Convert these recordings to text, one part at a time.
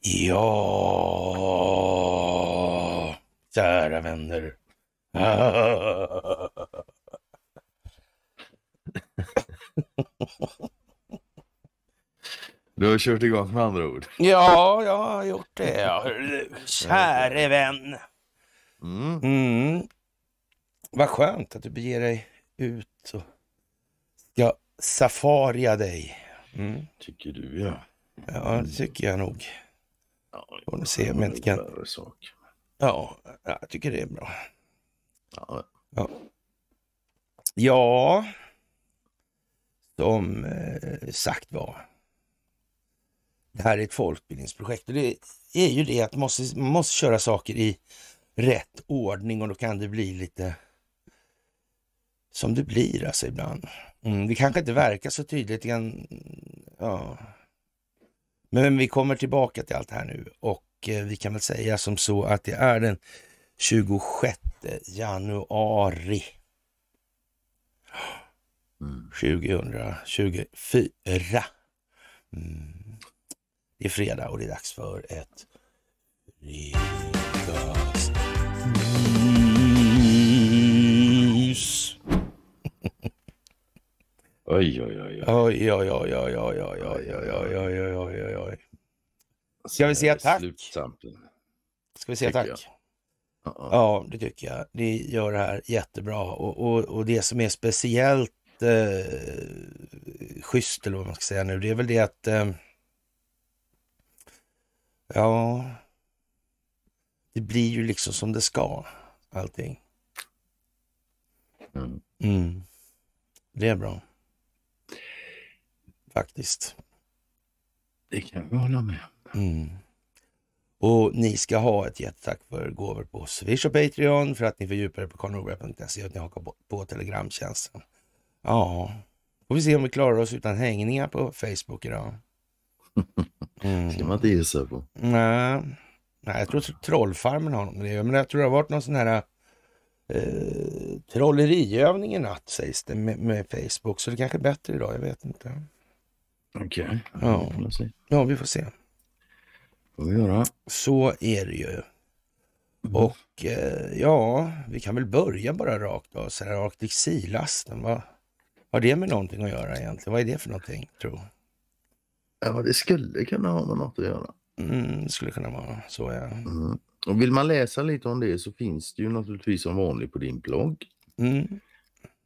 Ja, kära vänner. Du har kört igång med andra ord. Ja, jag har gjort det. Käre vän. Mm. mm. Vad skönt att du beger dig ut och safaria dig. Mm. Tycker du ja. Ja, det tycker jag nog. Ja, Får se om jag kan... Sak. Ja, jag tycker det är bra. Ja. Ja, ja som eh, sagt var. Det här är ett folkbildningsprojekt och det är ju det att man måste, man måste köra saker i rätt ordning och då kan det bli lite som det blir alltså ibland. Mm, det kanske inte verkar så tydligt. Igen. Ja. Men vi kommer tillbaka till allt det här nu och eh, vi kan väl säga som så att det är den 26 januari 2024. Mm. mm. Det är fredag och det är dags för ett fredagsmys. Oj, oj, oj. Oj, oj, oj, oj, oj, oj, oj, oj, oj, oj, oj, oj, Ska vi säga tack? Ska vi säga tack? Ja, det tycker jag. Ni gör det här jättebra och, och, och det som är speciellt eh, schysst eller vad man ska säga nu, det är väl det att eh, ja, det blir ju liksom som det ska allting. Mm. Mm. Det är bra faktiskt. Det kan jag hålla med. Mm. Och ni ska ha ett jättetack för gåvor på Swish och Patreon för att ni fördjupar er på karlnorberg.se och att ni hakar på, på Telegramtjänsten. Ja, och vi ser om vi klarar oss utan hängningar på Facebook idag. Mm. ska man inte gissa på. Nej. Nej, jag tror att Trollfarmen har någon grej. Men jag tror det har varit någon sån här eh, trolleriövning i natt sägs det med, med Facebook. Så det är kanske är bättre idag, jag vet inte. Okej. Okay. Ja. ja, vi får se. Får vi göra. Så är det ju. Mm. Och eh, ja, vi kan väl börja bara rakt av. Så här Arctic Sea-lasten, vad har det med någonting att göra egentligen? Vad är det för någonting, tro? Ja, det skulle kunna ha med något att göra. Mm, det skulle kunna vara så, ja. Mm. Och vill man läsa lite om det så finns det ju naturligtvis som vanligt på din blogg. Mm.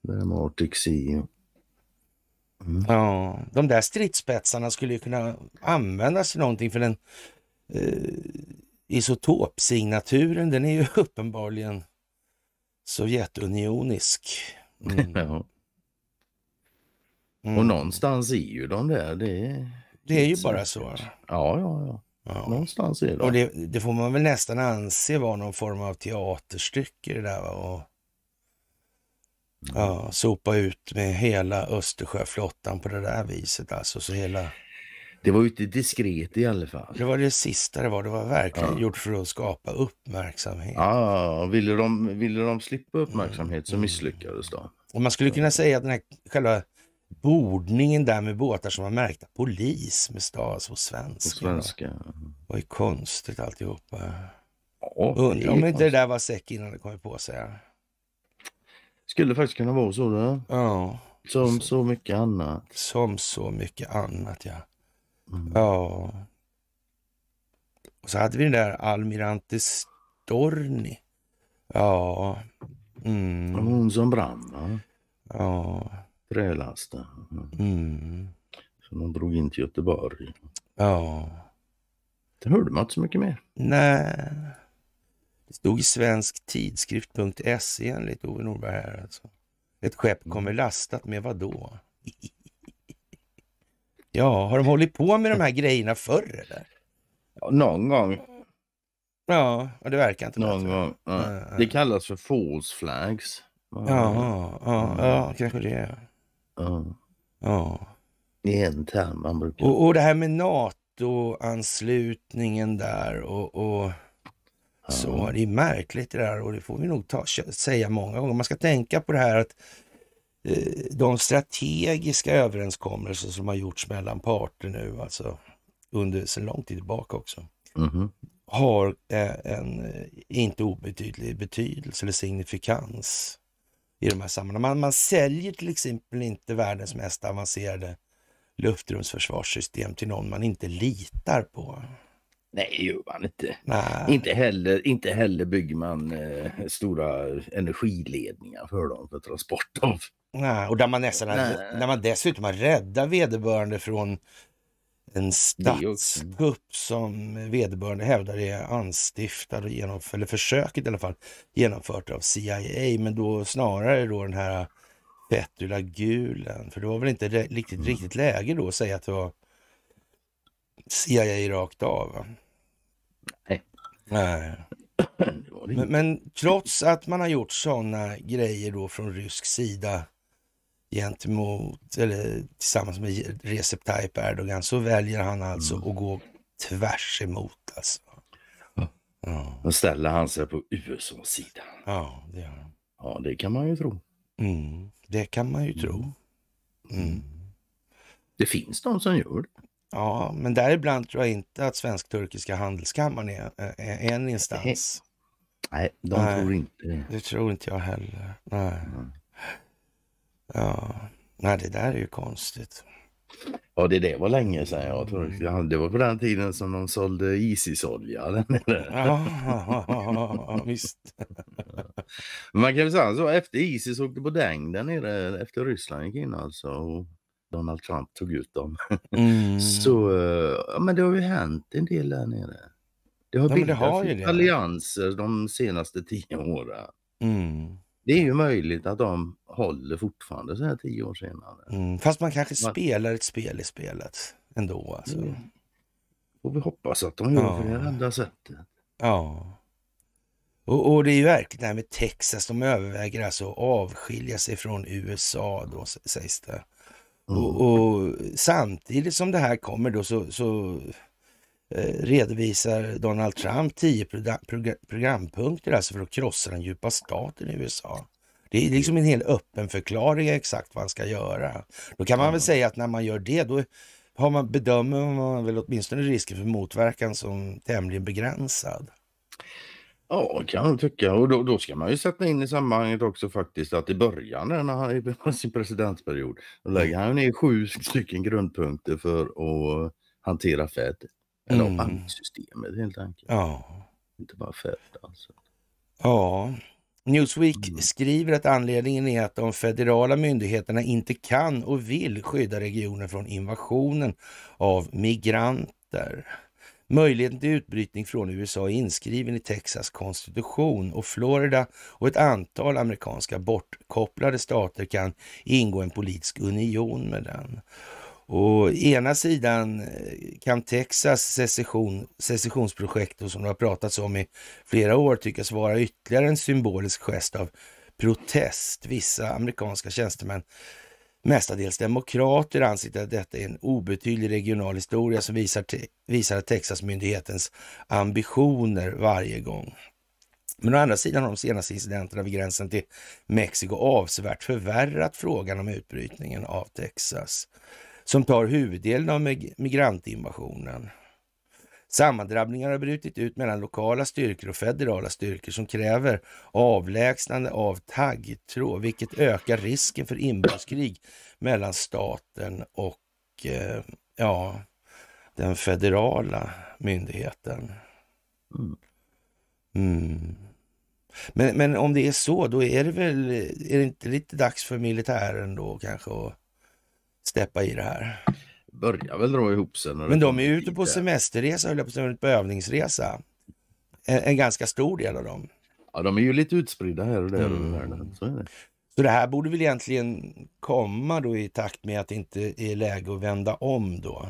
Det här med Arctic Sea Mm. Ja, de där stridsspetsarna skulle ju kunna användas till någonting för den eh, isotopsignaturen den är ju uppenbarligen Sovjetunionisk. Mm. Mm. Och någonstans är ju de där. Det är, det är ju bara så. Ja, ja, ja. ja. Någonstans är de. Och det, det, får man väl nästan anse vara någon form av teaterstycke det där. Och, Ja, mm. sopa ut med hela Östersjöflottan på det där viset alltså. Så hela... Det var ju inte diskret i alla fall. Det var det sista det var. Det var verkligen ja. gjort för att skapa uppmärksamhet. Ja, ville de, ville de slippa uppmärksamhet så misslyckades de. Och man skulle kunna säga att den här själva bordningen där med båtar som var märkta polis med stas och svenska. Och svenska. var ju konstigt alltihopa. Ja, Undrar om inte det där var säck innan det kom på sig. Skulle faktiskt kunna vara så. Där. Ja. Som så mycket annat. Som så mycket annat, ja. Mm. Ja. Och så hade vi den där Almirante Storni. Ja. Mm. Hon som brann, va? Ja. Trälasten. Mm. Som mm. hon drog in till Göteborg. Ja. Det hörde man inte så mycket mer. Nej. Det stod i Svensk tidskrift.se enligt Ove Norberg här alltså. Ett skepp mm. kommer lastat med vad då? Ja, har de hållit på med de här grejerna förr eller? Ja, någon gång. Ja, det verkar inte någon bättre. gång. Ja. Ja. Det kallas för false flags. Ja, ja, ja, ja kanske det. Ja. ja. Det är en term man brukar... Och, och det här med NATO-anslutningen där och, och Ja. Så det är märkligt det där och det får vi nog ta, säga många gånger. Man ska tänka på det här att eh, de strategiska överenskommelser som har gjorts mellan parter nu, alltså under så lång tid tillbaka också, mm -hmm. har eh, en eh, inte obetydlig betydelse eller signifikans i de här sammanhangen. Man, man säljer till exempel inte världens mest avancerade luftrumsförsvarssystem till någon man inte litar på. Nej, det gör man inte. Inte heller, inte heller bygger man eh, stora energiledningar för dem för transport av. Nej, och där man, nästan, Nej. där man dessutom har räddat vederbörande från en statskupp som vederbörande hävdar är anstiftad, och genomför, eller försöket i alla fall, genomfört av CIA. Men då snarare då den här Fethullah Gulen, för det var väl inte riktigt, mm. riktigt läge då att säga att det var CIA rakt av. Nej. Nej. Men, men, trots att man har gjort sådana grejer då från rysk sida gentemot, eller tillsammans med Recep Tayyip Erdogan, så väljer han alltså mm. att gå tvärs emot alltså. Ja. ja. Och ställa han sig på USA-sidan. Ja, det gör han. Ja, det kan man ju tro. Mm. Det kan man ju tro. Mm. mm. Det finns de som gör det. Ja, men däribland tror jag inte att svensk-turkiska handelskammaren är, eh, är en instans. Nej, de Nej, tror inte det. Det tror inte jag heller. Nej. Mm. Ja. Nej, det där är ju konstigt. Ja, det, det var länge sedan jag tror. Mm. Det var på den tiden som de sålde Isis-olja. Ja, ja, ja, visst. Man kan väl säga så, efter Isis åkte på däng där nere efter Ryssland gick in alltså. Donald Trump tog ut dem. Mm. så ja, men det har ju hänt en del där nere. Det har bildats det allianser de senaste tio åren. Mm. Det är ju möjligt att de håller fortfarande så här tio år senare. Mm. Fast man kanske man... spelar ett spel i spelet ändå. Alltså. Mm. Får vi hoppas att de gör ja. på det enda sättet. Ja. Och, och, det är ju verkligen det här med Texas. De överväger alltså att avskilja sig från USA då sägs det. Och, mm. och, samtidigt som det här kommer då så, så eh, redovisar Donald Trump tio program, program, programpunkter alltså för att krossa den djupa staten i USA. Det är liksom en hel öppen förklaring exakt vad han ska göra. Då kan man väl säga att när man gör det då har man, bedömer man väl åtminstone risken för motverkan som tämligen begränsad. Ja, kan jag tycka. Och då, då ska man ju sätta in i sammanhanget också faktiskt att i början när han på sin presidentperiod då mm. lägger han ner sju stycken grundpunkter för att hantera Fed. Eller mm. banksystemet helt enkelt. Ja. Inte bara Fed alltså. Ja. Newsweek mm. skriver att anledningen är att de federala myndigheterna inte kan och vill skydda regionen från invasionen av migranter. Möjligheten till utbrytning från USA är inskriven i Texas konstitution och Florida och ett antal amerikanska bortkopplade stater kan ingå en politisk union med den. Å ena sidan eh, kan Texas secession, secessionsprojekt, som det har pratats om i flera år, tyckas vara ytterligare en symbolisk gest av protest. Vissa amerikanska tjänstemän mestadels demokrater ansett att detta är en obetydlig regional historia som visar, visar att Texasmyndighetens ambitioner varje gång. Men å andra sidan har de senaste incidenterna vid gränsen till Mexiko avsevärt förvärrat frågan om utbrytningen av Texas, som tar huvuddelen av migrantinvasionen. Sammandrabbningar har brutit ut mellan lokala styrkor och federala styrkor som kräver avlägsnande av taggtråd, vilket ökar risken för inbördeskrig mellan staten och eh, ja, den federala myndigheten. Mm. mm. Men, men om det är så, då är det väl är det inte lite dags för militären då kanske att steppa i det här? börjar väl dra ihop sig. Men de är ute på semesterresa, höll på på övningsresa. En, en, ganska stor del av dem. Ja, de är ju lite utspridda här och där mm. över världen. Så, är det. så det här borde väl egentligen komma då i takt med att det inte är läge att vända om då.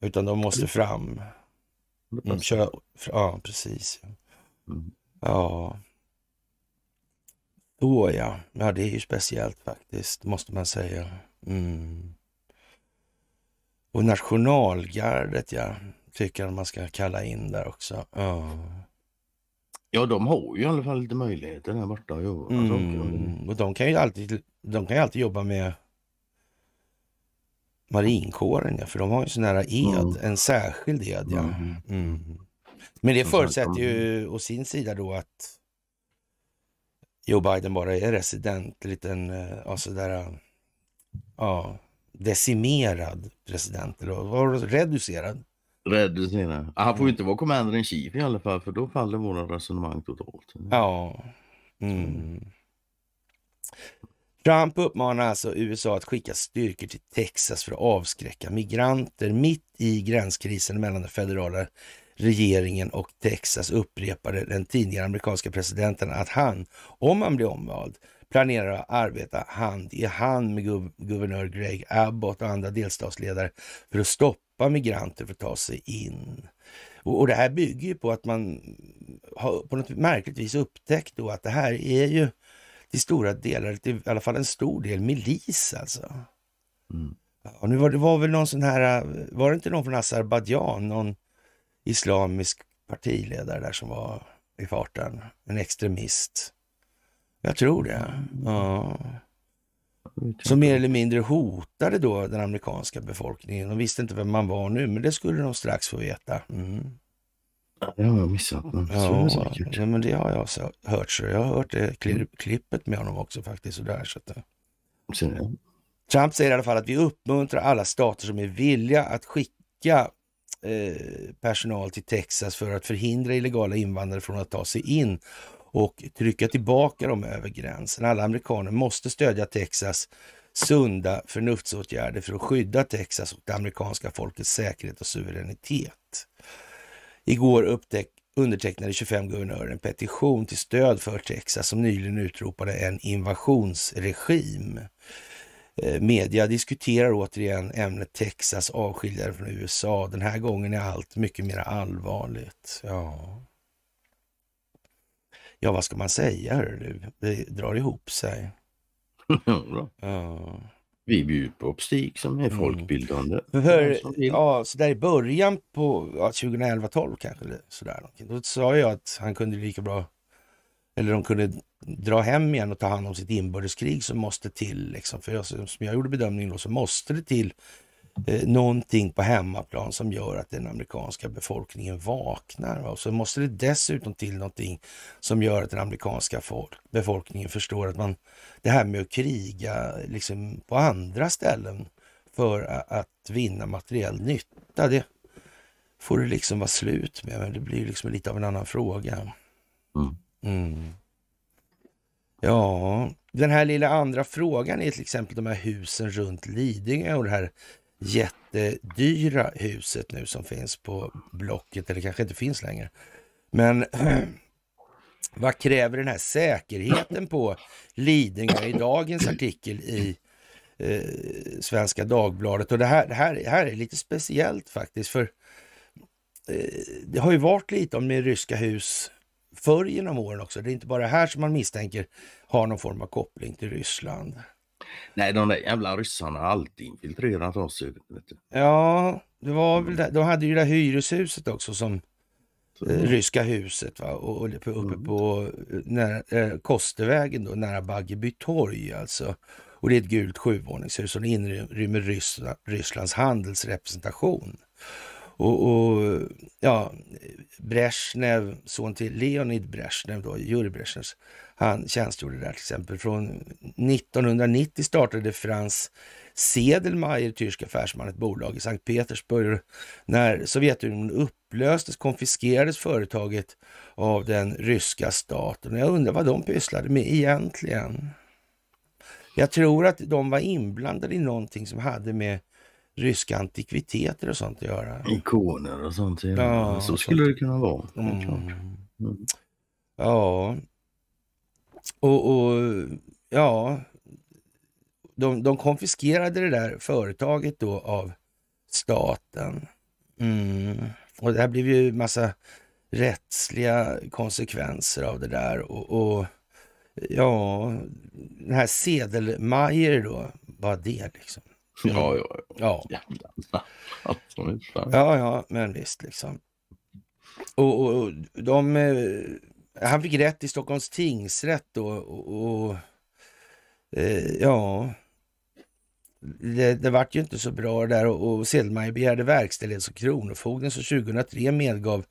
Utan de måste fram. Mm, köra, ja, precis. Mm. Ja. Då ja. ja, det är ju speciellt faktiskt, måste man säga. Mm. Och nationalgardet, ja. Tycker man ska kalla in där också. Ja. Ja, de har ju i alla fall lite möjligheter där borta att jobba. Alltså, mm. Alltså, och de kan ju alltid, de kan ju alltid jobba med marinkåren, ja, för de har ju sån här ed, mm. en särskild ed. Ja. Mm. mm. Men det förutsätter ju å sin sida då att Joe Biden bara är resident, liten, eh, ja sådär, ja, decimerad president? Eller var reducerad? Reducerad. Han får ju inte vara commander in chief i alla fall för då faller våra resonemang totalt. Ja. Mm. Trump uppmanar alltså USA att skicka styrkor till Texas för att avskräcka migranter. Mitt i gränskrisen mellan den federala regeringen och Texas upprepade den tidigare amerikanska presidenten att han, om han blir omvald, planerar att arbeta hand i hand med guvernör Greg Abbott och andra delstatsledare för att stoppa migranter från att ta sig in. Och, och det här bygger ju på att man har på något märkligt vis upptäckt då att det här är ju till stora delar, i alla fall en stor del, milis alltså. Mm. Ja, nu var det var väl någon sån här, var det inte någon från Azerbajdzjan, någon islamisk partiledare där som var i farten, en extremist. Jag tror det. Ja. Som mer eller mindre hotade då den amerikanska befolkningen. De visste inte vem man var nu, men det skulle de strax få veta. Mm. Det har jag missat, ja, det Ja, men det har jag hört. Så jag har hört det klippet med honom också faktiskt. Och så att, eh. Trump säger i alla fall att vi uppmuntrar alla stater som är villiga att skicka eh, personal till Texas för att förhindra illegala invandrare från att ta sig in och trycka tillbaka dem över gränsen. Alla amerikaner måste stödja Texas sunda förnuftsåtgärder för att skydda Texas och det amerikanska folkets säkerhet och suveränitet. Igår upptäck, undertecknade 25 guvernörer en petition till stöd för Texas som nyligen utropade en invasionsregim. Eh, media diskuterar återigen ämnet Texas avskiljare från USA. Den här gången är allt mycket mer allvarligt. Ja. Ja, vad ska man säga du? Det drar ihop sig. ja, ja. Vi bjuder på Opstik som är mm. folkbildande. Mm. För, ja, så där i början på ja, 2011-12 kanske, sådär, då sa jag att han kunde lika bra, eller de kunde dra hem igen och ta hand om sitt inbördeskrig som måste till. Liksom. För jag, som jag gjorde bedömningen då så måste det till Eh, någonting på hemmaplan som gör att den amerikanska befolkningen vaknar. Och så måste det dessutom till någonting som gör att den amerikanska folk, befolkningen förstår att man, det här med att kriga liksom på andra ställen för att vinna materiell nytta, det får det liksom vara slut med. Men det blir liksom lite av en annan fråga. Mm. mm. Ja, den här lilla andra frågan är till exempel de här husen runt Lidingö och det här jättedyra huset nu som finns på Blocket, eller kanske inte finns längre. Men vad kräver den här säkerheten på Lidingö i dagens artikel i eh, Svenska Dagbladet? Och det här, det här, det här är lite speciellt faktiskt, för eh, det har ju varit lite om med ryska hus förr genom åren också. Det är inte bara här som man misstänker har någon form av koppling till Ryssland. Nej, de där jävla ryssarna har alltid infiltrerat oss. Vet du. Ja, det var väl mm. där, de hade ju det där hyreshuset också som eh, Ryska huset va? Och, och uppe mm. på nära, eh, Kostervägen då, nära Baggeby torg alltså. Och det är ett gult sjuvåningshus som inrymmer Ryssland, Rysslands handelsrepresentation. Och, och, ja, Brezhnev, son till Leonid Brezhnev, då, Jurij Brezhnevs han tjänstgjorde där till exempel. Från 1990 startade Frans Sedelmayr, tysk affärsman, ett bolag i Sankt Petersburg. När Sovjetunionen upplöstes konfiskerades företaget av den ryska staten. Jag undrar vad de pysslade med egentligen. Jag tror att de var inblandade i någonting som hade med ryska antikviteter och sånt att göra. Ikoner och sånt. Ja, så skulle sånt. det kunna vara. Mm. mm. Ja, och, och ja, de, de, konfiskerade det där företaget då av staten. Mm. Och det här blev ju massa rättsliga konsekvenser av det där. Och, och ja, den här Sedelmajer då, vad det liksom? Mm. Ja, ja, ja. Ja. Jävlar. Ja, ja, men visst liksom. Och, och, och de eh, han fick rätt i Stockholms tingsrätt då och, och eh, ja, det, det vart ju inte så bra där och, och Selmaier begärde verkställighet och Kronofogden så 2003 medgav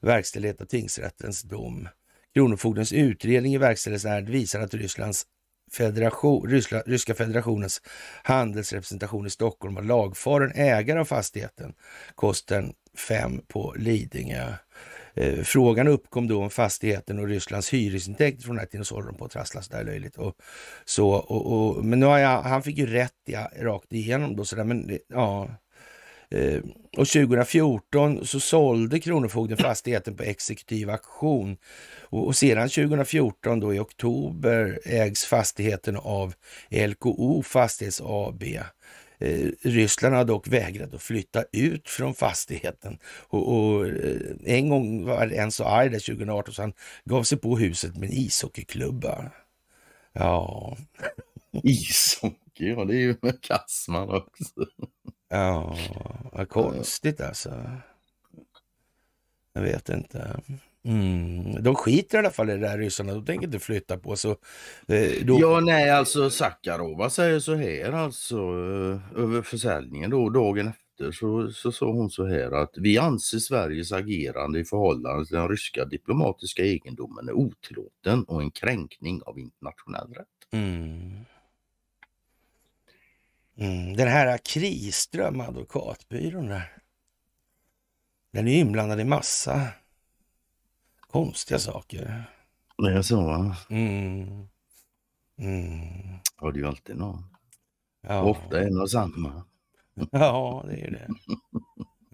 verkställighet av tingsrättens dom. Kronofogdens utredning i verkställighetsärendet visar att Rysslands federation, Ryssla, Ryska federationens handelsrepresentation i Stockholm var lagfaren ägare av fastigheten Kosten 5 på Lidingö. Eh, frågan uppkom då om fastigheten och Rysslands hyresintäkter från den här dinosauren på att trasslas där löjligt. Och, så, och, och, men nu har jag, han fick ju rätt ja, rakt igenom då sådär, men ja. Eh, och 2014 så sålde Kronofogden fastigheten på exekutiv auktion och, och, sedan 2014 då i oktober ägs fastigheten av LKO Fastighets AB Eh, Ryssland har dock vägrat att flytta ut från fastigheten. Och, och eh, en gång var en så arg där 2018 så han gav sig på huset med en ishockeyklubba. Ja. Ishockey, ja det är ju med Kassman också. Ja, vad konstigt alltså. Jag vet inte. Mm, de skiter i alla fall i det där ryssarna, de tänker inte flytta på sig. Eh, då... Ja nej alltså Sakarova säger så här alltså eh, över försäljningen då dagen efter så, så sa hon så här att vi anser Sveriges agerande i förhållande till den ryska diplomatiska egendomen är otillåten och en kränkning av internationell rätt. Mm. Mm. Den här Kriström advokatbyrån där. Den är inblandad i massa Konstiga saker. Det är så va? Mm. Mm. Har du alltid någon. Ja. Ofta en och samma. Ja, det är det.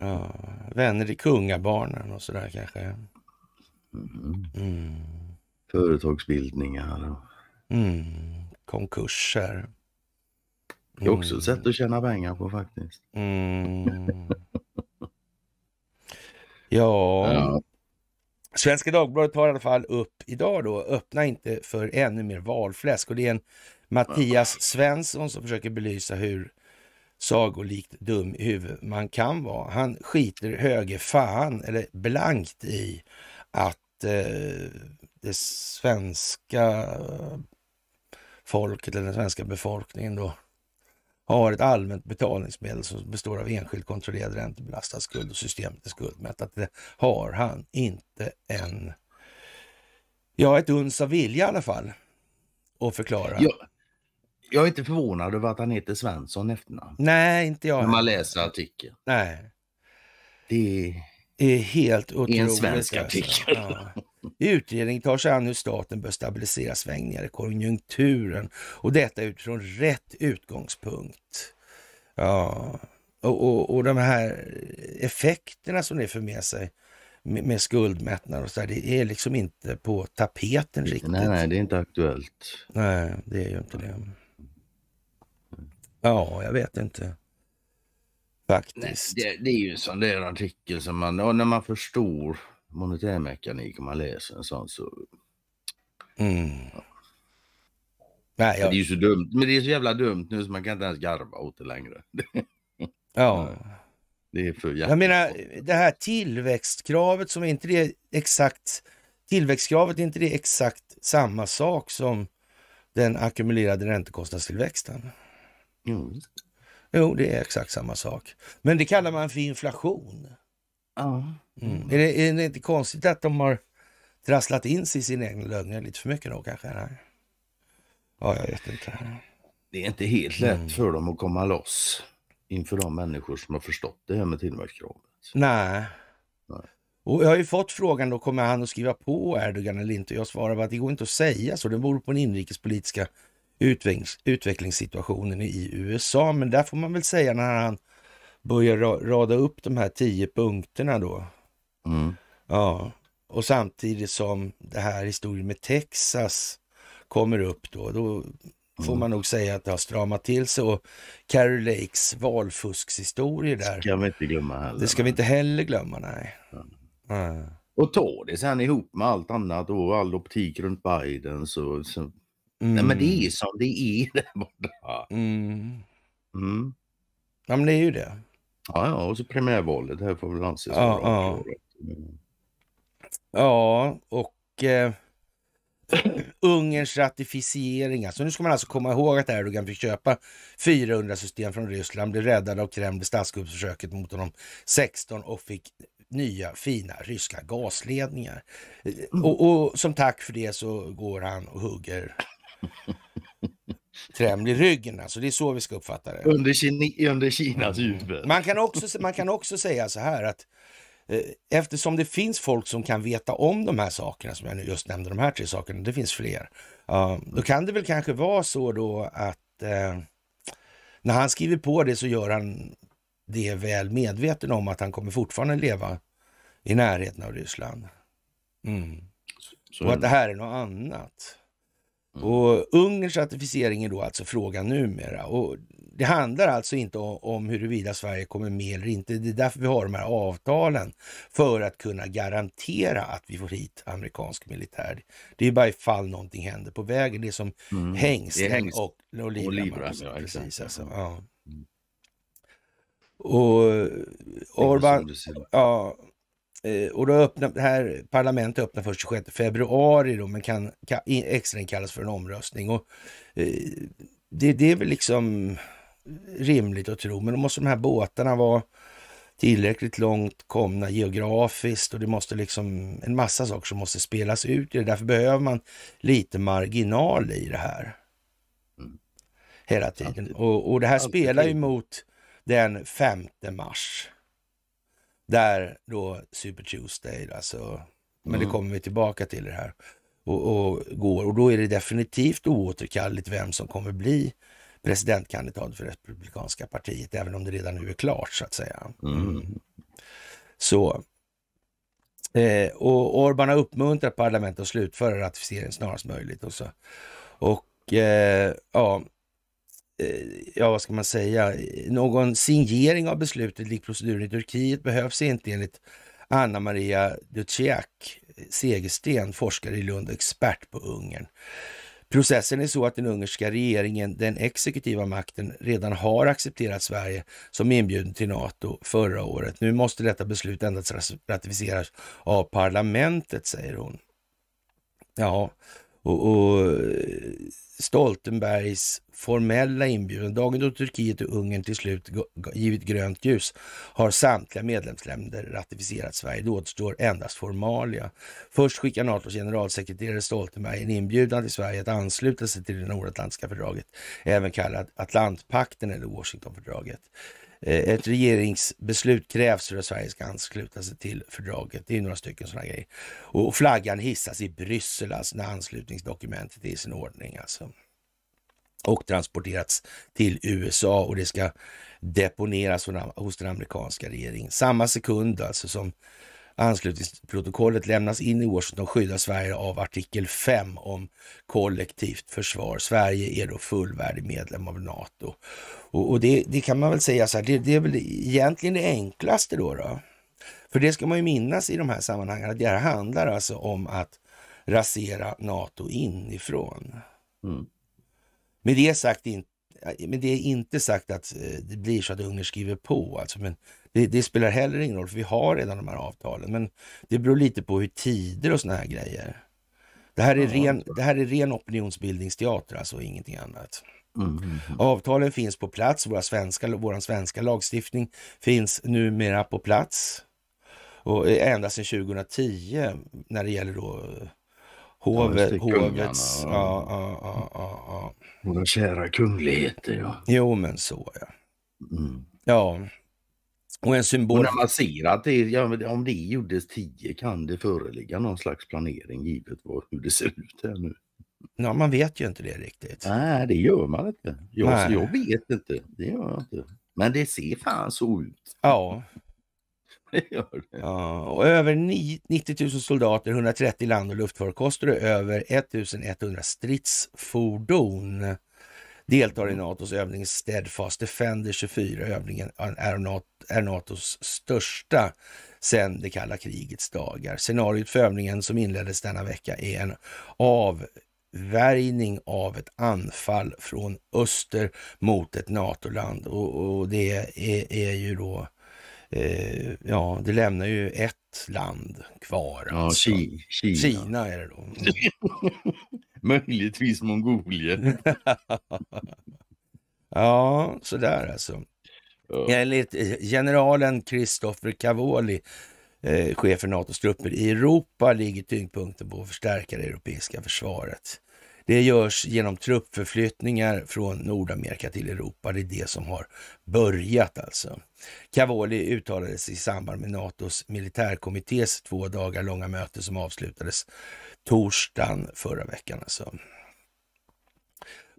Ja. Vänner till kungabarnen och sådär kanske. Mm. Mm. Företagsbildningar. Mm. Konkurser. Mm. Det är också ett sätt att tjäna pengar på faktiskt. Mm. Ja. ja. Svenska Dagbladet tar i alla fall upp idag då, öppna inte för ännu mer valfläsk. Och det är en Mattias Svensson som försöker belysa hur sagolikt dum i huvudet man kan vara. Han skiter höger fan, eller blankt i att eh, det svenska folket, eller den svenska befolkningen då, har ett allmänt betalningsmedel som består av enskilt kontrollerad räntebelastad skuld och systemet är skuldmättat. Det har han inte en, ja ett uns av vilja i alla fall att förklara. Jag, jag är inte förvånad över att han heter Svensson efternamn. Nej, inte jag. När man läser artikeln. Nej. Det är, det är helt otroligt. I en svensk artikel. Ja. Utredningen tar sig an hur staten bör stabilisera svängningar i konjunkturen och detta utifrån rätt utgångspunkt. Ja, och, och, och de här effekterna som det för med sig med, med skuldmättnad och så där, det är liksom inte på tapeten riktigt. Nej, nej, det är inte aktuellt. Nej, det är ju inte det. Ja, jag vet inte. Faktiskt. Nej, det, det, är ju en sån där artikel som man, när man förstår monetärmekanik, om man läser en sån så... Mm. Ja. Nej, jag... Det är ju så dumt, men det är så jävla dumt nu så man kan inte ens garva åt det längre. ja. Det är för jävligt. Jag menar, det här tillväxtkravet som inte är exakt... Tillväxtkravet är inte det exakt samma sak som den ackumulerade räntekostnadstillväxten? Mm. Jo, det är exakt samma sak. Men det kallar man för inflation. Mm. Är, det, är, det, inte konstigt att de har trasslat in sig i sina egna lögner lite för mycket då kanske? Nej. Ja, jag vet inte. Det är inte helt lätt mm. för dem att komma loss inför de människor som har förstått det här med tillväxtkravet. Nej. Nej. Och jag har ju fått frågan då, kommer han att skriva på Erdogan eller inte? Jag svarar bara att det går inte att säga så. Det beror på den inrikespolitiska utvecklingssituationen i USA. Men där får man väl säga när han börjar rada upp de här tio punkterna då. Mm. Ja, och samtidigt som det här historien med Texas kommer upp då, då får mm. man nog säga att det har stramat till sig. Och Carrie Lakes valfuskshistorier där. Det Ska vi inte glömma heller. Det ska vi inte heller glömma, nej. Mm. Mm. Och ta det sen ihop med allt annat och all optik runt Biden så... så... Mm. Nej men det är mm. som det är där borta. Mm. Ja men det är ju det. Ja, ja, och så primärvalet. Det här får väl anses ja, vara ja. Mm. ja, och eh, Ungerns ratificering. Alltså, nu ska man alltså komma ihåg att Erdogan fick köpa 400 system från Ryssland, blev räddad av Kreml i statskuppsförsöket mot honom 16 och fick nya fina ryska gasledningar. Mm. Och, och som tack för det så går han och hugger trend i ryggen. Alltså, det är så vi ska uppfatta det. Under, Kini, under Kinas huvud. Man kan, också, man kan också säga så här att eh, eftersom det finns folk som kan veta om de här sakerna som jag nu just nämnde, de här tre sakerna, det finns fler. då kan det väl kanske vara så då att eh, när han skriver på det så gör han det väl medveten om att han kommer fortfarande leva i närheten av Ryssland. Mm. Så, och att det här är något annat. Mm. Och Ungerns ratificering är då alltså frågan numera. Och det handlar alltså inte om huruvida Sverige kommer med eller inte. Det är därför vi har de här avtalen, för att kunna garantera att vi får hit amerikansk militär. Det är bara ifall någonting händer på vägen. Det är som mm. hängslen hängs och, och livlemmar. Alltså, alltså. ja. Alltså. Mm. Och Orban, ja, Eh, och då öppnar, det här parlamentet öppnar först 26 februari då, men kan, kan extrainkallas för en omröstning. Och, eh, det, det är väl liksom rimligt att tro, men då måste de här båtarna vara tillräckligt långt komna geografiskt och det måste liksom en massa saker som måste spelas ut i det. Därför behöver man lite marginal i det här. Mm. Hela tiden. Och, och det här spelar ju mot den 5 mars. Där då Super Tuesday, alltså. Men mm. det kommer vi tillbaka till det här. Och, och, går. och då är det definitivt oåterkalleligt vem som kommer bli presidentkandidat för Republikanska partiet, även om det redan nu är klart så att säga. Mm. Så. Eh, och Orban har uppmuntrat parlamentet att slutföra ratificeringen snarast möjligt. Och så. Och eh, ja, Eh, ja vad ska man säga, någon signering av beslutet likt proceduren i Turkiet behövs inte enligt Anna Maria Duciak Segersten, forskare i Lund och expert på Ungern. Processen är så att den ungerska regeringen, den exekutiva makten, redan har accepterat Sverige som inbjuden till NATO förra året. Nu måste detta beslut endast ratificeras av parlamentet, säger hon. Ja, och, och Stoltenbergs formella inbjudan, dagen då Turkiet och Ungern till slut givit grönt ljus, har samtliga medlemsländer ratificerat Sverige. Det återstår endast formalia. Först skickar NATOs generalsekreterare Stoltenberg en inbjudan till Sverige att ansluta sig till det nordatlantiska fördraget, även kallat Atlantpakten eller Washingtonfördraget. Eh, ett regeringsbeslut krävs för att Sverige ska ansluta sig till fördraget. Det är några stycken sådana grejer. Och flaggan hissas i Bryssel alltså, när anslutningsdokumentet är i sin ordning. Alltså. Och transporterats till USA och det ska deponeras hos den amerikanska regeringen. Samma sekund alltså som Anslutningsprotokollet lämnas in i Washington skyddar Sverige av artikel 5 om kollektivt försvar. Sverige är då fullvärdig medlem av NATO. Och, och det, det, kan man väl säga så här, det, det, är väl egentligen det enklaste då, då. För det ska man ju minnas i de här sammanhangen, att det här handlar alltså om att rasera NATO inifrån. Mm. Med det sagt, med det är inte sagt att eh, det blir så att Ungern skriver på, alltså, men det, det, spelar heller ingen roll, för vi har redan de här avtalen. Men det beror lite på hur tider och såna här grejer. Det här är ren, det här är ren opinionsbildningsteater, alltså ingenting annat. Mm, mm, mm. Avtalen finns på plats, våra svenska, vår svenska lagstiftning finns numera på plats. Och eh, ända sedan 2010 när det gäller då eh, hovet, ja, hovets... Och... Ja, ja, ja, ja, ja. Våra kära kungligheter, ja. Jo, men så ja. Mm. Ja, och en symbol... Och när man ser att det, ja, om det gjordes 10 kan det föreligga någon slags planering givet vad, hur det ser ut här nu. Ja, man vet ju inte det riktigt. Nej, det gör man inte. Jag, jag vet inte. Det gör jag inte. Men det ser fan så ut. Ja. Ja, och över 90 000 soldater, 130 land och luftfarkoster och över 1100 stridsfordon deltar i mm. NATOs övning Steadfast Defender 24. Övningen är av är Natos största sedan det kalla krigets dagar. Scenariot för övningen som inleddes denna vecka är en avvärjning av ett anfall från öster mot ett NATO-land och, och det är, är, ju då eh, ja, det lämnar ju ett land kvar. Ja, alltså. Kina. Kina är det då. Mm. Möjligtvis Mongoliet. ja, sådär alltså. Enligt eh, generalen Christopher Cavoli, eh, chef för NATOs trupper i Europa, ligger tyngdpunkten på att förstärka det europeiska försvaret. Det görs genom truppförflyttningar från Nordamerika till Europa. Det är det som har börjat alltså. Cavoli uttalade sig i samband med NATOs militärkommittés två dagar långa möte som avslutades torsdagen förra veckan. Alltså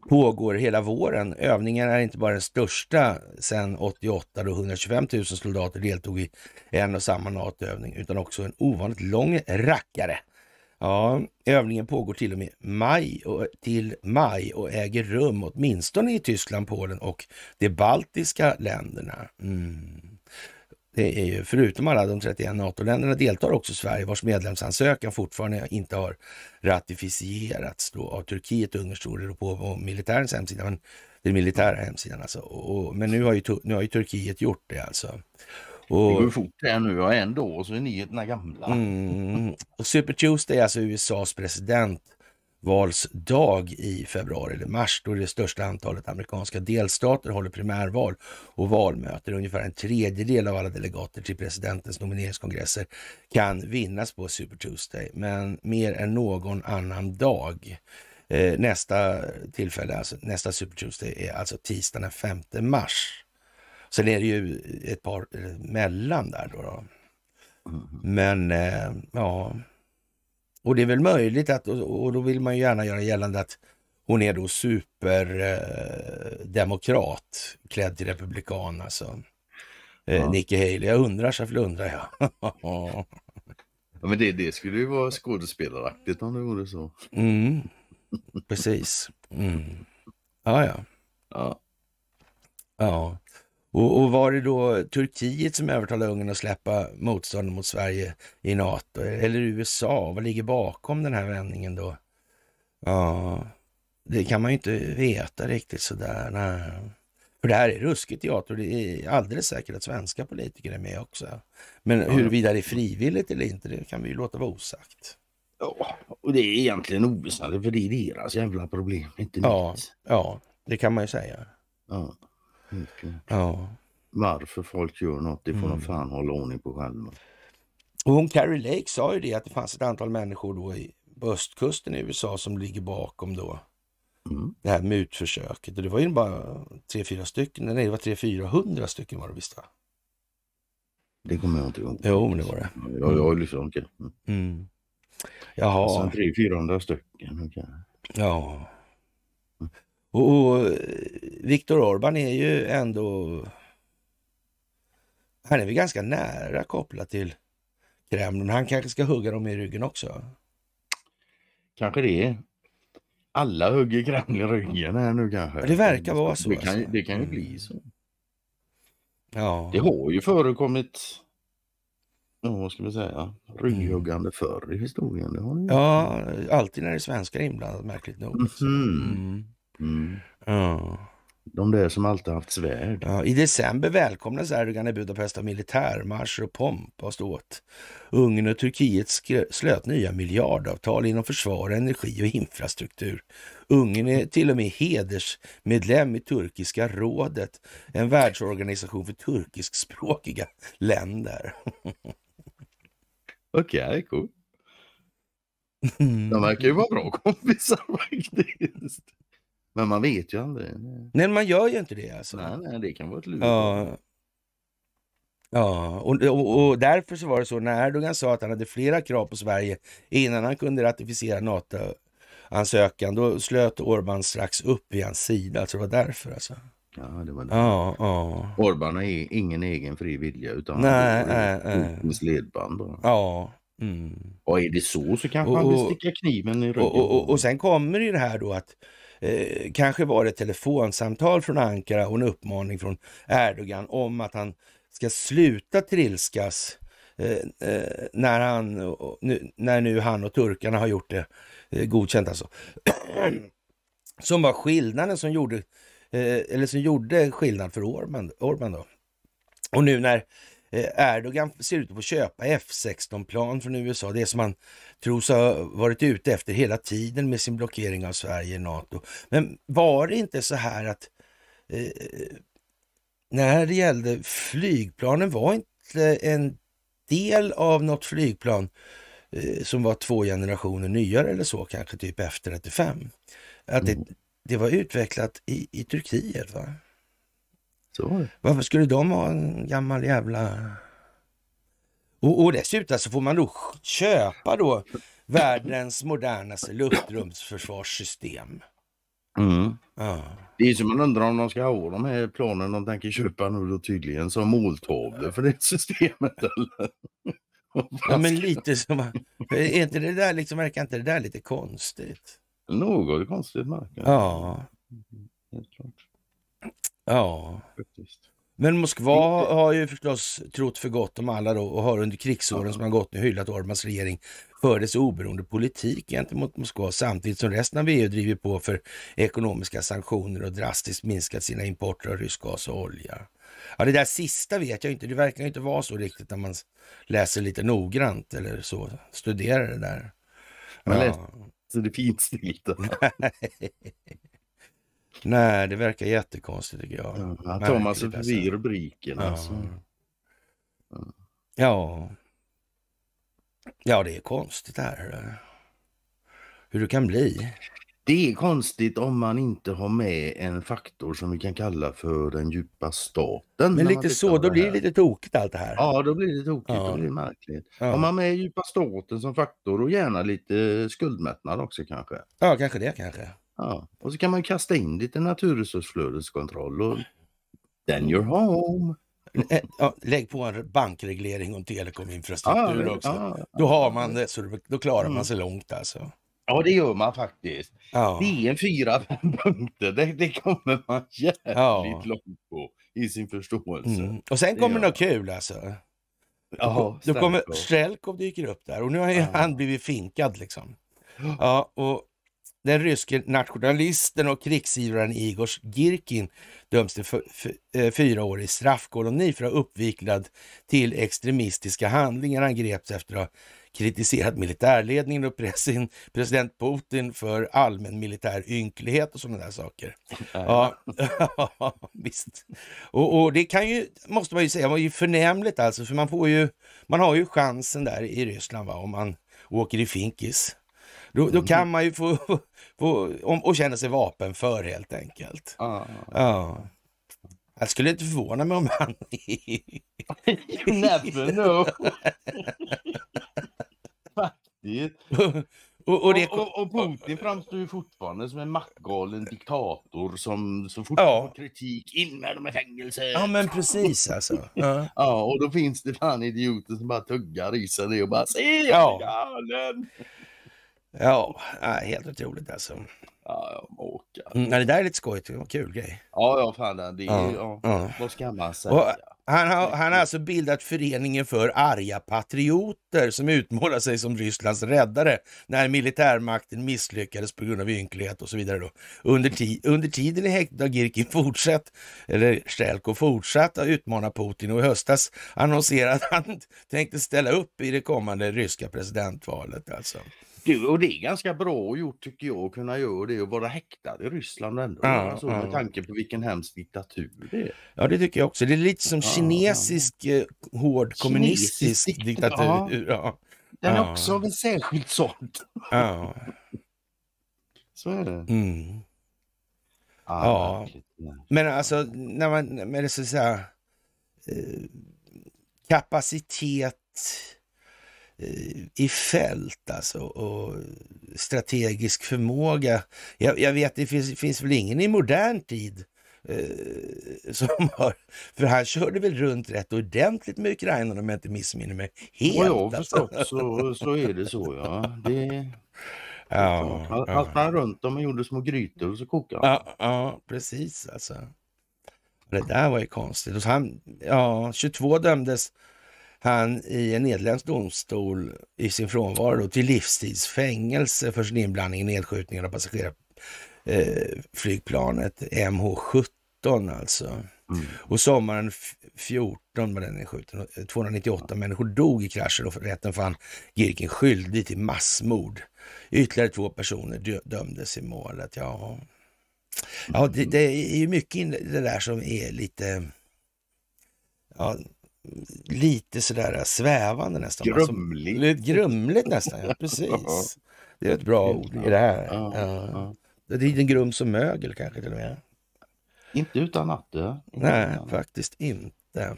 pågår hela våren. Övningen är inte bara den största sedan 88 då 125 000 soldater deltog i en och samma NATO-övning utan också en ovanligt lång rackare. Ja, övningen pågår till och med maj och, till maj och äger rum åtminstone i Tyskland, Polen och de baltiska länderna. Mm. Det är ju, förutom alla de 31 NATO-länderna deltar också Sverige vars medlemsansökan fortfarande inte har ratificerats då av Turkiet, Ungern, Storeuropa och militärens hemsida. Men, den militära hemsidan alltså. Och, och, men nu har, ju, nu har ju Turkiet gjort det alltså. Och, det går fort det nu, ja, ändå och så är nyheterna gamla. Mm, och Super Tuesday är alltså USAs president valsdag i februari eller mars då det största antalet amerikanska delstater håller primärval och valmöten. Ungefär en tredjedel av alla delegater till presidentens nomineringskongresser kan vinnas på Super Tuesday, men mer än någon annan dag. Eh, nästa tillfälle, alltså nästa Super Tuesday, är alltså tisdagen den 5 mars. Sen är det ju ett par mellan där då. då. Mm-hmm. Men eh, ja, och det är väl möjligt att, och då vill man ju gärna göra gällande att hon är då superdemokrat, eh, klädd till republikan alltså. Eh, ja. Nikki Haley, jag undrar så undrar jag. ja men det, det skulle ju vara skådespelaraktigt om det vore så. Mm. Precis. Mm. Ja, ja. Ja. Ja. Och, och, var det då Turkiet som övertalade Ungern att släppa motståndet mot Sverige i NATO? Eller USA? Vad ligger bakom den här vändningen då? Ja, det kan man ju inte veta riktigt sådär. Nej. För det här är ruskigt teater och det är alldeles säkert att svenska politiker är med också. Men huruvida det är frivilligt eller inte, det kan vi ju låta vara osagt. Ja, och det är egentligen oväsentligt för det är deras jävla problem, inte mitt. Ja, ja, det kan man ju säga. Ja. Mm, okay. Ja. Varför folk gör något, det får mm. de fan hålla ordning på själva. Och hon Carrie Lake sa ju det att det fanns ett antal människor då i, på östkusten i USA som ligger bakom då mm. det här mutförsöket. Och det var ju bara tre fyra stycken, nej det var tre fyra hundra stycken var det visst va? Det kommer jag inte ihåg. Jo, men det var det. Liksom, mm. Jag, jag har liksom inte... Mm. Jaha. tre, fyra hundra stycken. Okay. Ja. Och, och eh, Viktor Orban är ju ändå... Han är väl ganska nära kopplad till Kreml. Han kanske ska hugga dem i ryggen också? Kanske det. Alla hugger Kreml i ryggen här nu kanske. Det verkar vara så. Det kan, alltså. det kan ju bli så. Ja. Det har ju förekommit Ja, vad ska man säga? Rygghuggande mm. förr i historien. Det har det ja, alltid när det är svenskar inblandat märkligt nog. Mhm. Mm. Mm. Mm. De där som alltid haft svärd. Ja, I december välkomnas Erdogan i Budapest av militärmarscher och och ståt. Ungern och Turkiet slöt nya miljardavtal inom försvar, energi och infrastruktur. Ungern är till och med hedersmedlem i Turkiska rådet, en världsorganisation för turkiskspråkiga länder. Okej, okay, cool. De verkar ju vara bra kompisar faktiskt. Men man vet ju aldrig. Nej, man gör ju inte det alltså. Nej, nej det kan vara ett lurigt. Ja. Ja, och, och, och, därför så var det så när Erdogan sa att han hade flera krav på Sverige innan han kunde ratificera NATO-ansökan, då slöt Orbán strax upp i hans sida. Alltså det var därför alltså. Ja, det var det. Ja, ja. Orban har e- ingen egen fri vilja utan nej, han har Putins ledband. Och... Ja. Mm. Och är det så så kanske och, han vill sticka kniven i ryggen. Och, och, och sen kommer ju det här då att Eh, kanske var det ett telefonsamtal från Ankara och en uppmaning från Erdogan om att han ska sluta trilskas eh, eh när, han, nu, när nu han och turkarna har gjort det eh, godkänt alltså. som var skillnaden som gjorde, eh, eller som gjorde skillnad för Orban. Och nu när Eh, Erdogan ser ut att köpa F16-plan från USA. Det som han tros ha varit ute efter hela tiden med sin blockering av Sverige i NATO. Men var det inte så här att eh, när det gällde flygplanen var inte en del av något flygplan eh, som var två generationer nyare eller så, kanske typ F35. Att det, mm. det var utvecklat i, i Turkiet. va? så var det. Varför skulle de ha en gammal jävla... Och, och dessutom så får man då köpa då världens modernaste luftrumsförsvarssystem. Mm. Ja. Det är som man undrar om de ska ha de här planen de tänker köpa nu då tydligen som måltavlor för det systemet eller? ja men lite som, är inte det där liksom, verkar inte det där lite konstigt? Något konstigt märker jag. Ja. Helt klart. Ja. Faktiskt. Men Moskva har ju förstås trott för gott om alla då och har under krigsåren som har gått nu hyllat Orbans regering för dess oberoende politik gentemot Moskva samtidigt som resten av EU driver på för ekonomiska sanktioner och drastiskt minskat sina importer av rysk gas och olja. Ja, det där sista vet jag inte. Det verkar inte vara så riktigt när man läser lite noggrant eller så, studerar det där. Man ja. läser det finstilta. Nej, det verkar jättekonstigt tycker jag. Ja, han tar man sig förbi rubriken. Ja. Alltså. ja. Ja, det är konstigt det här. Hur det kan bli. Det är konstigt om man inte har med en faktor som vi kan kalla för den djupa staten. Men lite så, då blir det lite tokigt allt det här. Ja, då blir det tokigt ja. och det märkligt. Ja. Om man med djupa staten som faktor och gärna lite skuldmättnad också kanske. Ja, kanske det kanske. Ja. Och så kan man kasta in lite naturresursflödeskontroll och then you're home. Eh, lägg på en bankreglering och telekominfrastruktur ja, också. Ja, då har man det, så då klarar man mm. sig långt alltså. Ja, det gör man faktiskt. Ja. Det är en fyra, fem punkter. Det, det kommer man jävligt ja. långt på i sin förståelse. Mm. Och sen kommer något kul alltså. Ja, då, då kommer Strelkov dyker upp där och nu har ja. han blivit finkad liksom. Ja, och den ryske nationalisten och krigsivraren Igor Girkin döms till eh, fyra år i straffkoloni för att ha uppviklad till extremistiska handlingar. Han greps efter att ha kritiserat militärledningen och presin, president Putin för allmän militär ynklighet och sådana där saker. Ja, ja visst. Och, och, det kan ju, måste man ju säga, var ju förnämligt alltså, för man får ju, man har ju chansen där i Ryssland va, om man åker i finkis. Då, då mm. kan man ju få, få om, och känna sig vapenför helt enkelt. Ah. Ja. Jag skulle inte förvåna mig om han... you never know. Faktiskt. Och, och, det... och, och, Putin framstår ju fortfarande som en maktgalen diktator som så fort ja. kritik, in med dem i fängelse. Ja men precis alltså. Ja. ja och då finns det fan idioter som bara tuggar i sig det och bara se jag galen. Ja, helt otroligt alltså. Ja, åka. Mm, det där är lite skojigt, det var en kul grej. Ja, ja, fan det är, ja, ja. vad ska man säga? Och han har, han har alltså bildat föreningen för arga patrioter som utmålar sig som Rysslands räddare när militärmakten misslyckades på grund av ynklighet och så vidare. Då. Under, ti under tiden i häktet har Girkin fortsatt, eller Stelko fortsatt att utmana Putin och i höstas annonserade att han tänkte ställa upp i det kommande ryska presidentvalet. Alltså. Du, och det är ganska bra gjort tycker jag att kunna göra det och vara häktad i Ryssland ändå. Ja, alltså, ja. Med tanke på vilken hemsk diktatur det är. Ja det tycker jag också. Det är lite som kinesisk ja, ja. Eh, hård kommunistisk kinesisk diktatur. Ja. Den ja. också av en särskilt sånt. Ja. Så är det. Mm. Ja. Men alltså när man, men det så att säga, eh, kapacitet i fält alltså och strategisk förmåga. Jag, jag vet, det finns, finns, väl ingen i modern tid eh, som har... För han körde väl runt rätt ordentligt med Ukraina om jag inte missminner mig helt. Vad jag alltså. har förstått så, så är det så ja. Det... Ja, han ja. sprang runt dem och gjorde små grytor och så kokade han. Ja, ja precis alltså. Det där var ju konstigt. Och han, ja, 22 dömdes han i en nederländsk domstol i sin frånvaro till livstidsfängelse för sin inblandning i nedskjutningen av passagerarflygplanet eh, MH17 alltså. Mm. Och sommaren 14 var den skjuten. 298 eh, människor dog i kraschen och rätten fann Girkin skyldig till massmord. Ytterligare två personer dö dömdes i målet. Ja, ja det, det är ju mycket det där som är lite... Ja, lite sådär svävande nästan. Alltså, grumligt. Alltså, grumligt nästan, ja precis. Det är ett bra ord i det här. Ja, ja. ja. Det är en grum som mögel kanske till och med. Inte utan att dö. Nej, utan. faktiskt inte.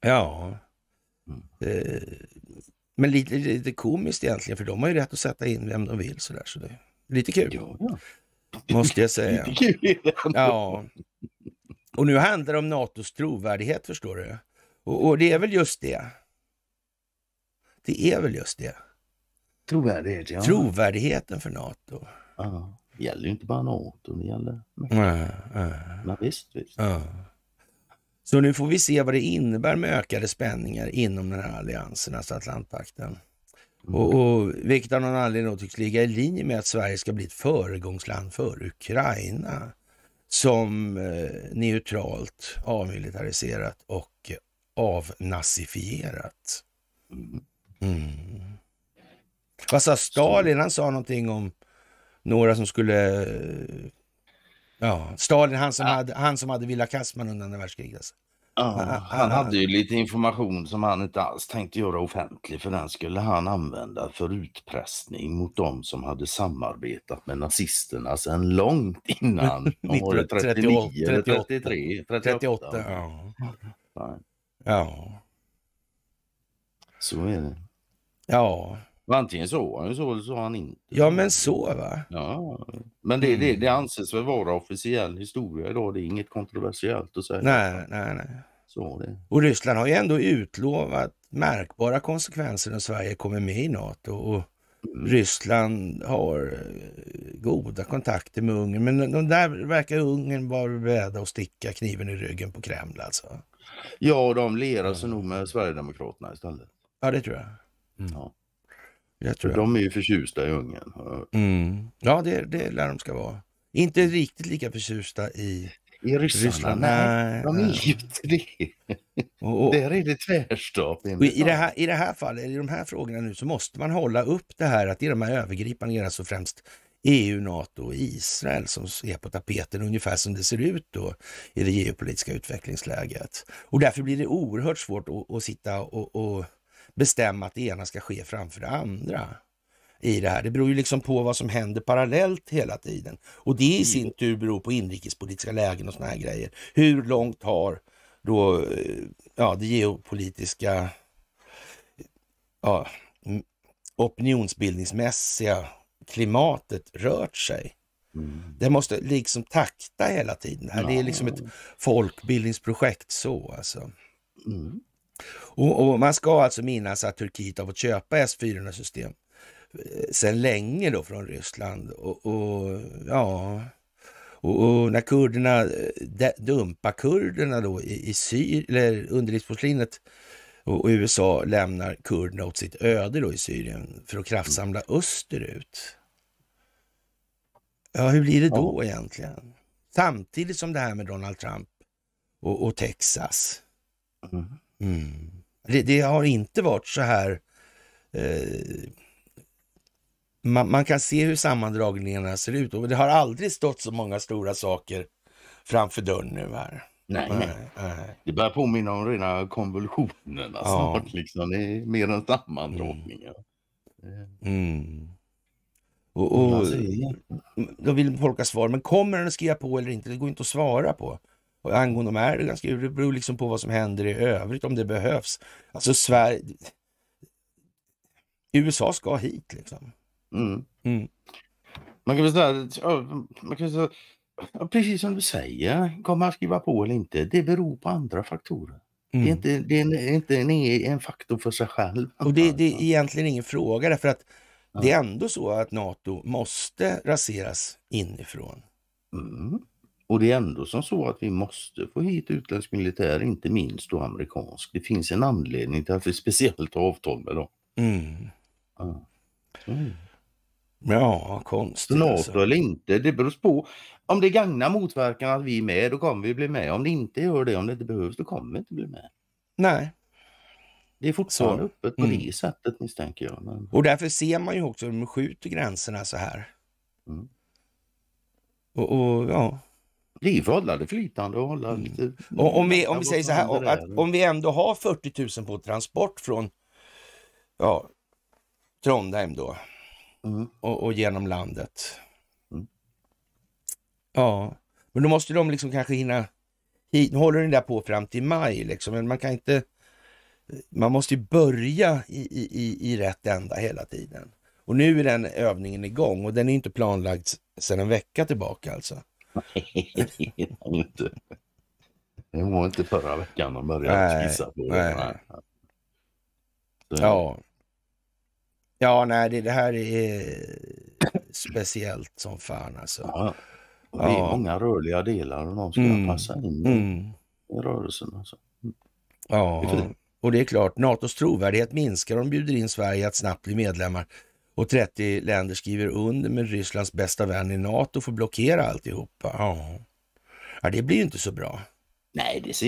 Ja. Mm. Eh, men lite, lite komiskt egentligen, för de har ju rätt att sätta in vem de vill sådär. Så det är lite kul. Ja, Måste jag säga. ja. Och nu handlar det om NATOs trovärdighet förstår du. Och, och det är väl just det. Det är väl just det. Trovärdighet, ja. Trovärdigheten för NATO. Ja. Det gäller ju inte bara NATO, det gäller... Nej, nej. visst, visst. Ja. Så nu får vi se vad det innebär med ökade spänningar inom den här alliansen, alltså Atlantpakten. Mm. Och, och, vilket av någon anledning då tycks ligga i linje med att Sverige ska bli ett föregångsland för Ukraina som eh, neutralt, avmilitariserat och avnazifierat. Mm. mm. Vad sa Stalin? Han sa någonting om några som skulle... Ja, Stalin, han som, ja. hade, hade Villa Kassman under andra världskriget. Alltså. Ja, eh, han hade ju lite information som han inte alls tänkte göra offentlig för den skulle han använda för utpressning mot de som hade samarbetat med nazisterna sedan långt innan. År eller 33, 38. 38 ja. Nej. ja. Så är det. Ja. Antingen så han så eller så han inte. Ja men så va. Ja. Men det, det, det mm. anses väl vara officiell historia idag. Det är inget kontroversiellt att säga. Nej, nej, nej. Så det. Och Ryssland har ju ändå utlovat märkbara konsekvenser om Sverige kommer med i NATO. Och mm. Ryssland har eh, goda kontakter med Ungern, men de där verkar Ungern vara beredda att sticka kniven i ryggen på Kreml alltså. Ja, de lerar sig mm. nog med Sverigedemokraterna istället. Ja, det tror jag. Mm. Ja. Jag tror De är ju förtjusta i Ungern. Mm. Ja, det, det lär de ska vara. Inte riktigt lika förtjusta i i ryssarna? Ryssland, nej, de är ju inte det. Och, Där är det tvärstopp. I, I det här fallet, i de här frågorna nu, så måste man hålla upp det här att det är de här övergripande, grejerna, alltså främst EU, NATO och Israel som är på tapeten, ungefär som det ser ut då i det geopolitiska utvecklingsläget. Och därför blir det oerhört svårt att, att sitta och, och bestämma att det ena ska ske framför det andra i det här. Det beror ju liksom på vad som händer parallellt hela tiden. Och det i mm. sin tur beror på inrikespolitiska lägen och såna här grejer. Hur långt har då eh, ja, det geopolitiska ja, opinionsbildningsmässiga klimatet rört sig? Mm. Det måste liksom takta hela tiden. Det, är liksom ett folkbildningsprojekt så alltså. Mm. Och, och, man ska alltså minnas att Turkiet har fått köpa S-400 system sedan länge då från Ryssland. Och, och ja... Och, och, när kurderna eh, dumpar kurderna då i, i Syrien, eller underlivsporslinet och, och, USA lämnar kurderna åt sitt öde då i Syrien för att kraftsamla mm. österut. Ja, hur blir det då ja. egentligen? Samtidigt som det här med Donald Trump och, och Texas. Mm. mm. Det, det, har inte varit så här eh, man, man, kan se hur sammandragningarna ser ut och det har aldrig stått så många stora saker framför dörren nu här. Nej, nej. nej. Det börjar påminna om rena konvulsionerna ja. snart. Liksom. Det är mer än sammandragningar. Mm. Mm. Och, och, alltså, då vill folk ha svar. Men kommer den att skriva på eller inte? Det går inte att svara på. Och angående de här, ganska, det beror liksom på vad som händer i övrigt, om det behövs. Alltså Sverige... USA ska hit liksom. Mm. Mm. Man kan väl säga, man kan säga precis som du säger, kommer han skriva på eller inte? Det beror på andra faktorer. Mm. Det är mm. inte, det är inte en, en faktor för sig själv. Och det, det är egentligen ingen fråga därför att ja. det är ändå så att NATO måste raseras inifrån. Mm. Och det är ändå som så att vi måste få hit utländsk militär, inte minst då amerikansk. Det finns en anledning till att vi speciellt har avtal med dem. Mm. Ja. Ja, konstigt. Snart alltså. eller inte, det beror på. Om det gagnar motverkan att vi är med, då kommer vi bli med. Om det inte gör det, om det inte behövs, då kommer vi inte bli med. Nej. Det är fortfarande öppet på mm. det sättet misstänker jag. Men... Och därför ser man ju också hur de skjuter gränserna så här. Mm. Och, och, ja. Det är ju för att hålla det flytande och hålla mm. lite... Och om vi, om vi säger så här, att om vi ändå har 40 000 på transport från ja, Trondheim då mm. och, och, genom landet. Mm. Ja, men då måste de liksom kanske hinna hit. Nu håller den där på fram till maj liksom, men man kan inte... Man måste ju börja i, i, i rätt ända hela tiden. Och nu är den övningen igång och den är inte planlagd sedan en vecka tillbaka alltså. Nej, Det var inte förra veckan de började nej, skissa på det. Ja. Ja, nej, det, det här är eh, speciellt som fan alltså. Ja, det är ja. många rörliga delar och de ska mm. passa in mm. i rörelsen. Alltså. Mm. Ja, och det är klart, NATOs trovärdighet minskar om de bjuder in Sverige att snabbt bli medlemmar och 30 länder skriver under, men Rysslands bästa vän i NATO får blockera alltihopa. Ja, ja det blir ju inte så bra. Nej, det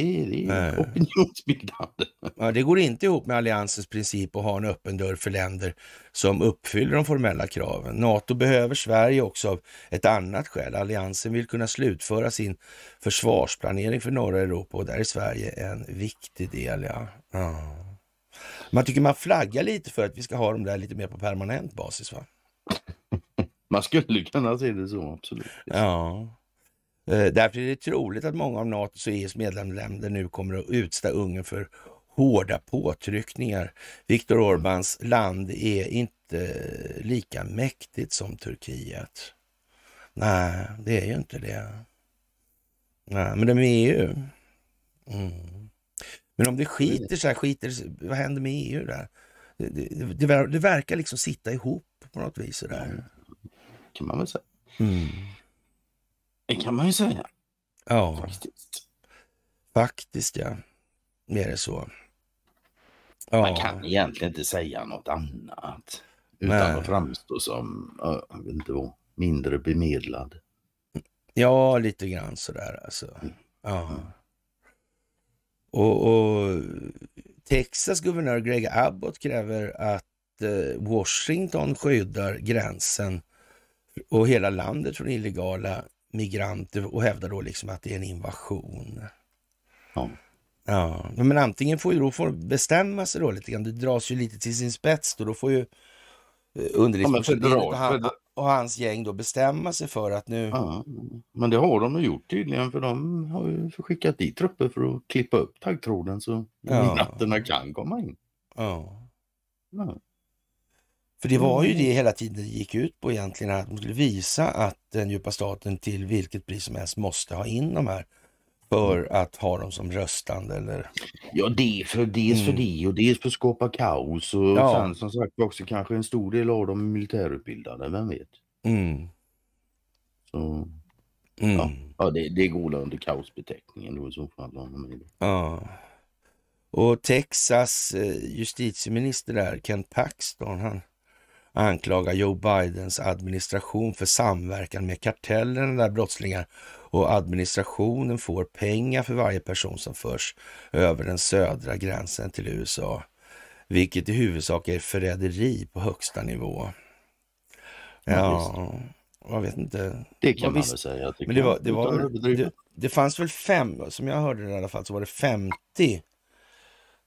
är, opinionsbildande. Ja, det går inte ihop med alliansens princip att ha en öppen dörr för länder som uppfyller de formella kraven. Nato behöver Sverige också av ett annat skäl. Alliansen vill kunna slutföra sin försvarsplanering för norra Europa och där är Sverige en viktig del. Ja. ja. Man tycker man flaggar lite för att vi ska ha dem där lite mer på permanent basis. va? Man skulle kunna se det så, absolut. Ja. Eh, därför är det troligt att många av NATOs och EUs medlemsländer nu kommer att utstå Ungern för hårda påtryckningar. Viktor Orbans land är inte lika mäktigt som Turkiet. Nej, det är ju inte det. Nej, men de är EU. Mm. Men om det skiter sig, skiter, vad händer med EU där? Det, det, det, det verkar liksom sitta ihop på något vis. Det mm. kan man väl säga. Mm. Det kan man ju säga. Ja, faktiskt. Faktiskt ja. Det är det så. Ja. Man kan egentligen inte säga något annat. Utan Nej. att framstå som, jag vet inte vad, mindre bemedlad. Ja, lite grann sådär alltså. Mm. Ja. Mm. Och, och Texas guvernör Greg Abbott kräver att eh, Washington skyddar gränsen och hela landet från illegala migranter och hävdar då liksom att det är en invasion. Ja. Ja, men antingen får ju då får bestämma sig då lite grann. Det dras ju lite till sin spets då. Då får ju eh, underlivsforskningen och, och hans gäng då bestämma sig för att nu... Ja, men det har de gjort tydligen för de har ju skickat dit trupper för att klippa upp taggtråden så ja. migranterna kan komma in. Ja. ja. För det var ju mm. det hela tiden det gick ut på egentligen, att de skulle visa att den djupa staten till vilket pris som helst måste ha in de här för mm. att ha dem som röstande eller? Ja, det för, dels för det mm. och dels för att skapa kaos och ja. sen som sagt också kanske en stor del av dem är militärutbildade, vem vet? Mm. Så, mm. Ja, ja, det, det går under kaosbeteckningen då i så fall. Ja. Och Texas eh, justitieminister där, Kent Paxton, han anklagar Joe Bidens administration för samverkan med kartellerna där brottslingar och administrationen får pengar för varje person som förs över den södra gränsen till USA, vilket i huvudsak är förräderi på högsta nivå. Ja, jag vet inte. Det kan man väl säga. Men det, var, det, var, det, det fanns väl fem, som jag hörde det i alla fall, så var det 50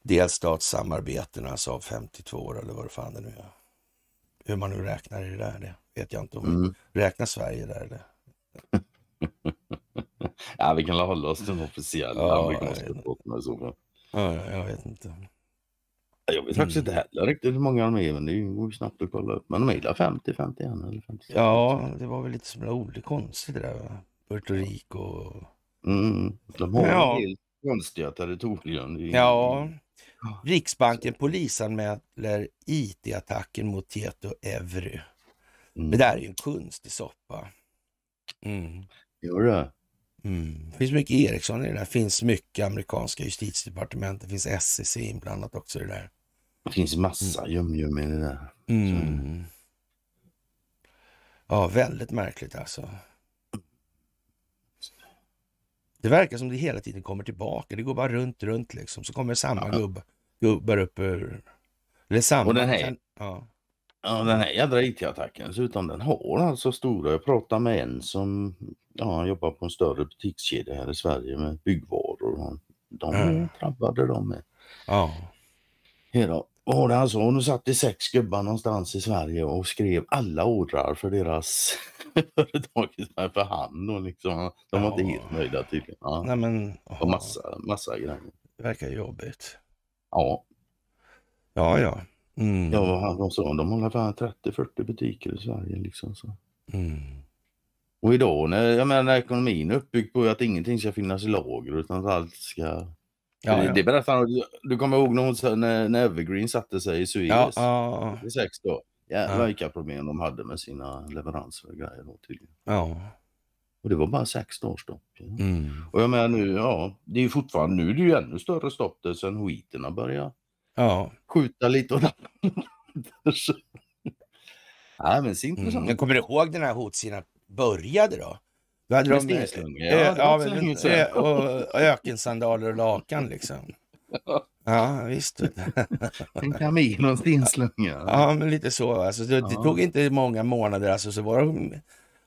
delstatssamarbeten, alltså av 52 år eller vad det fan det nu är. Hur man nu räknar i det där, det vet jag inte. Om mm. Räknar Sverige där eller? ja, vi kan hålla oss till den officiella amerikanska båten i så fall. Ja, jag vet inte. Jag vet faktiskt mm. inte heller riktigt hur många de är, men det går ju snabbt att kolla upp. Men de är 50, 51 eller 50. Ja, det var väl lite som roligt konstigt det där. Puerto Rico. Och... Mm, mm. de har ja. helt konstiga territorium. Ja, Riksbanken polisanmäler IT-attacken mot Tieto Evry. Mm. Det där är ju en konstig soppa. Mm. Jo det. Mm. finns mycket Ericsson i det där. finns mycket amerikanska justitiedepartementet. finns SEC inblandat också i det där. Det finns massa jum mm. ljum i det där. Mm. Ja, väldigt märkligt alltså. Det verkar som det hela tiden kommer tillbaka. Det går bara runt, runt liksom. Så kommer samma ja. gubbar, gubbar upp ur... Eller samma... Och den här, kan, ja. ja. den här jädra IT-attacken dessutom, den har alltså stora... Jag pratade med en som ja, jobbar på en större butikskedja här i Sverige med byggvaror. De, mm. drabbade de med. Ja. Här var det alltså, hon satt i sex gubbar någonstans i Sverige och skrev alla ordrar för deras företag för hand och liksom, de var ja. inte helt nöjda tydligen. Ja. Nej, men, och massa, massa grejer. Det verkar jobbigt. Ja. Ja, ja. Mm. Ja, vad han sa, de har fan 30-40 butiker i Sverige liksom. Så. Mm. Och idag när, jag menar, när ekonomin är uppbyggd på att ingenting ska finnas i lager utan att allt ska Ja, ja. Det berättade han. Du kommer ihåg när, hon, när, när Evergreen satte sig i Suez? Ja, ja, ja. Sex då. Jävlar ja. vilka problem de hade med sina leveranser och grejer då tydligen. Ja. Och det var bara sex dagars stopp. Ja. Mm. Och jag menar nu, ja, det är ju fortfarande, nu är det ju ännu större stopp där sen hoiterna började. ja. skjuta lite och Nej men det är intressant. Mm. Men kommer du ihåg den här hotsidan började då? Då hade de Ja, ja, och, ökensandaler och lakan liksom. Ja, visst. en kamin och en stingslunga. Ja, men lite så. Alltså, det, det tog inte många månader, alltså, så var de,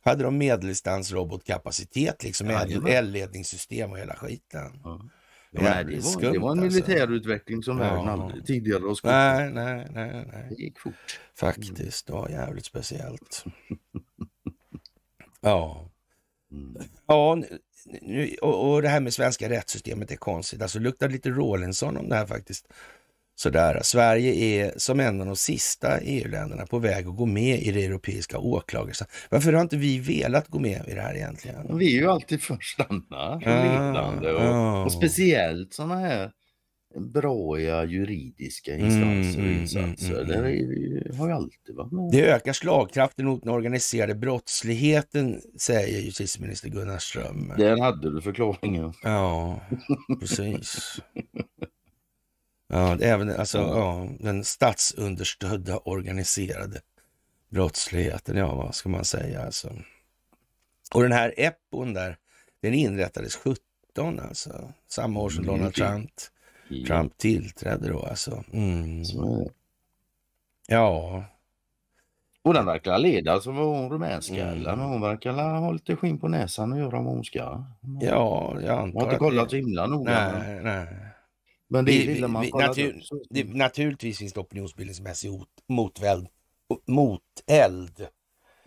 hade de medeldistansrobotkapacitet, liksom, ja, med och hela skiten. Ja. Ja, det, var, det var en alltså. militärutveckling alltså. som världen aldrig tidigare har skott. Nej, nej, nej, nej. Det gick fort. Faktiskt, det var jävligt speciellt. ja. Mm. Ja, nu, och, och, det här med svenska rättssystemet är konstigt. Alltså luktar lite Rålinson om det här faktiskt. Sådär. Sverige är som en av de sista EU-länderna på väg att gå med i det europeiska åklagarsamarbetet. Varför har inte vi velat gå med i det här egentligen? Vi är ju alltid först Anna, ja, ah, och, ja. och speciellt sådana här braiga juridiska mm, instanser och mm, insatser. Mm, mm, mm. Det har ju alltid varit med. Det ökar slagkraften mot den organiserade brottsligheten, säger justitieminister Gunnar Ström. Den hade du förklaringen. Ja, precis. ja, även alltså, ja, den statsunderstödda organiserade brottsligheten, ja vad ska man säga alltså. Och den här EPON där, den inrättades 17 alltså, samma år som mm, Donald Trump Trump tillträdde då alltså. Mm. Ja. Och den verkar leda som alltså, var hon rumänskallen. Mm. Hon verkar ha lite skinn på näsan och göra vad hon ska. Ja, jag antar har inte kollat så himla noga. Nej, nej. Men det vi, man vi, natur, det, Naturligtvis finns det opinionsbildningsmässig motväld, moteld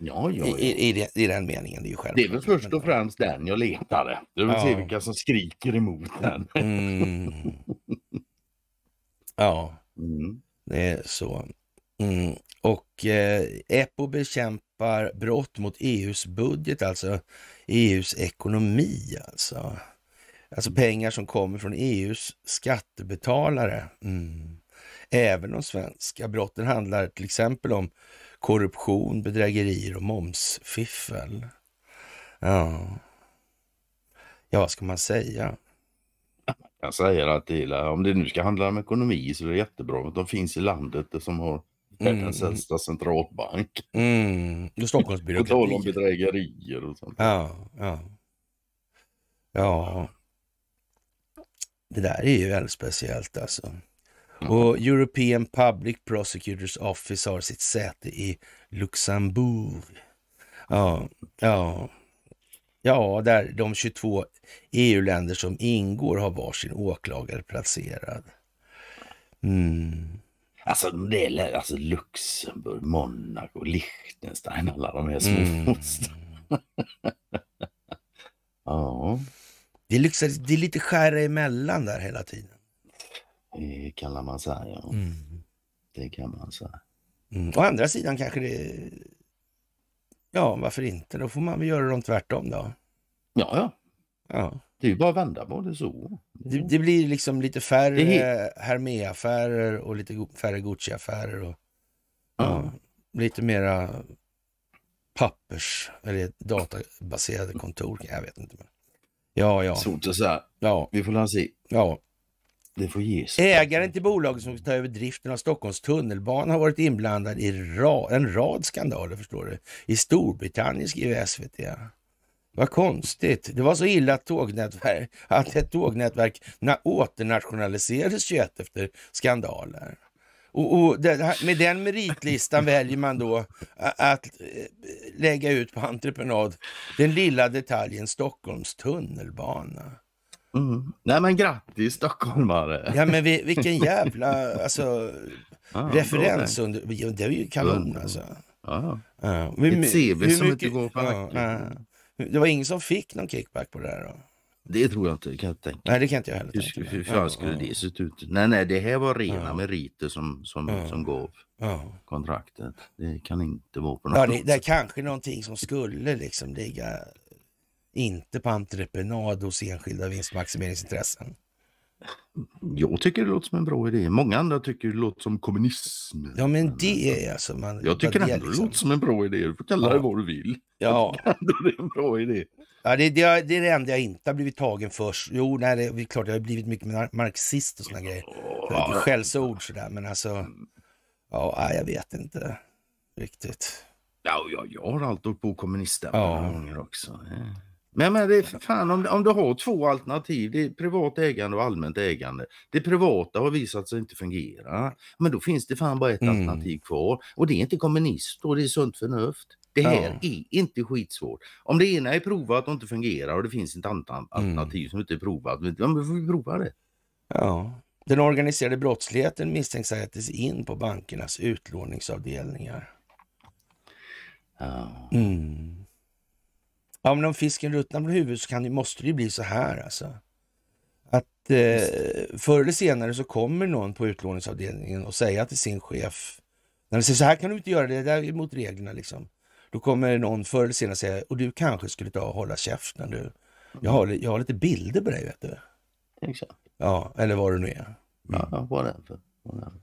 Ja, ja, ja. I, i, I, den meningen. Det är, ju det är väl först och främst den jag letar efter. Jag vill ja. se vilka som skriker emot den. Mm. Ja, mm. det är så. Mm. Och eh, EPO bekämpar brott mot EUs budget, alltså EUs ekonomi. Alltså, alltså pengar som kommer från EUs skattebetalare. Mm. Även de svenska brotten handlar till exempel om korruption, bedrägerier och momsfiffel. Ja, ja vad ska man säga? Jag säger att hela, om det nu ska handla om ekonomi så är det jättebra att de finns i landet som har världens mm. äldsta centralbank. Mm. Stockholms byråkrati. På tal om bedrägerier och sånt. Ja, ja. Ja. Det där är ju väldigt speciellt alltså. Och European Public Prosecutors Office har sitt säte i Luxemburg. Ja, ja. Ja, där de 22 EU-länder som ingår har varsin åklagare placerad. Mm. Alltså, det är, alltså Luxemburg, Monaco, Liechtenstein, alla de här små mm. ja. Det är, liksom, det är lite skära emellan där hela tiden. Eh, kallar man säga. Mm. Det kan man säga. Mm. Å andra sidan kanske det... Ja, varför inte? Då får man väl göra dem tvärtom då. Ja, ja. ja. Det är ju bara att vända på det så. Det, det blir liksom lite färre Hermé-affärer och lite färre Gucci-affärer. Och, ja. ja. lite mera pappers eller databaserade kontor. Jag vet inte. Men... Ja, ja. Svårt att säga. Ja. Vi får se. Ja. Det får ge Ägaren till bolaget som ska ta över driften av Stockholms tunnelbana har varit inblandad i ra en rad skandaler förstår du. I Storbritannien skriver SVT. Vad konstigt. Det var så illa att, tågnätverk, att ett tågnätverk åternationaliserades 21 efter skandaler. Och, och med den meritlistan väljer man då att eh, lägga ut på entreprenad den lilla detaljen Stockholms tunnelbana. Mm. Nej men grattis stockholmare! Ja men vi, vilken jävla alltså, ah, referens. Då, under, det är ju kanon alltså. Ah. Ja. Ett CV hur som mycket, inte går på ja, nej. Det var ingen som fick någon kickback på det här då? Det tror jag inte, kan jag tänka. Nej, det kan inte jag heller tänka. Hur, fan skulle det se ut? Nej, nej, det här var rena ja. meriter som, som, ja. som gav ja. kontraktet. Det kan inte vara på något ja, det, det är kanske någonting som skulle liksom ligga inte på entreprenad hos enskilda vinstmaximeringsintressen. Jag tycker det låter som en bra idé. Många andra tycker det låter som kommunism. Ja, men det är alltså... Man, jag tycker det ändå liksom... det låter som en bra idé. Du får kalla ja. det vad du vill. Ja. det är en bra idé. Ja, det, det, det är det enda jag inte har blivit tagen för. Jo, nej, det är klart, jag har blivit mycket marxist och såna grejer. Ja. Skällsord sådär, men alltså... Ja, jag vet inte riktigt. Ja, jag, jag har alltid hållit på kommunister ja. också. Ja. Eh. Men, men det fan, om, om du har två alternativ, det är privat ägande och allmänt ägande. Det privata har visat sig inte fungera. Men då finns det fan bara ett mm. alternativ kvar. Och det är inte kommunist och det är sunt förnuft. Det här ja. är inte skitsvårt. Om det ena är provat och inte fungerar och det finns ett annat alternativ mm. som inte är provat, men då får vi prova det. Ja. Den organiserade brottsligheten misstänks ha ätit sig in på bankernas utlåningsavdelningar. Ja. Mm. Ja, men om fisken ruttnar på huvudet så kan måste det ju bli så här alltså. Att eh, förr eller senare så kommer någon på utlåningsavdelningen och säga till sin chef, när de säger så här kan du inte göra, det där är mot reglerna liksom. Då kommer någon förr eller senare säga, och du kanske skulle ta och hålla käften du. Jag har, jag har lite bilder på dig vet du. Exakt. Ja, eller vad det nu är. Mm. Ja, whatever. whatever.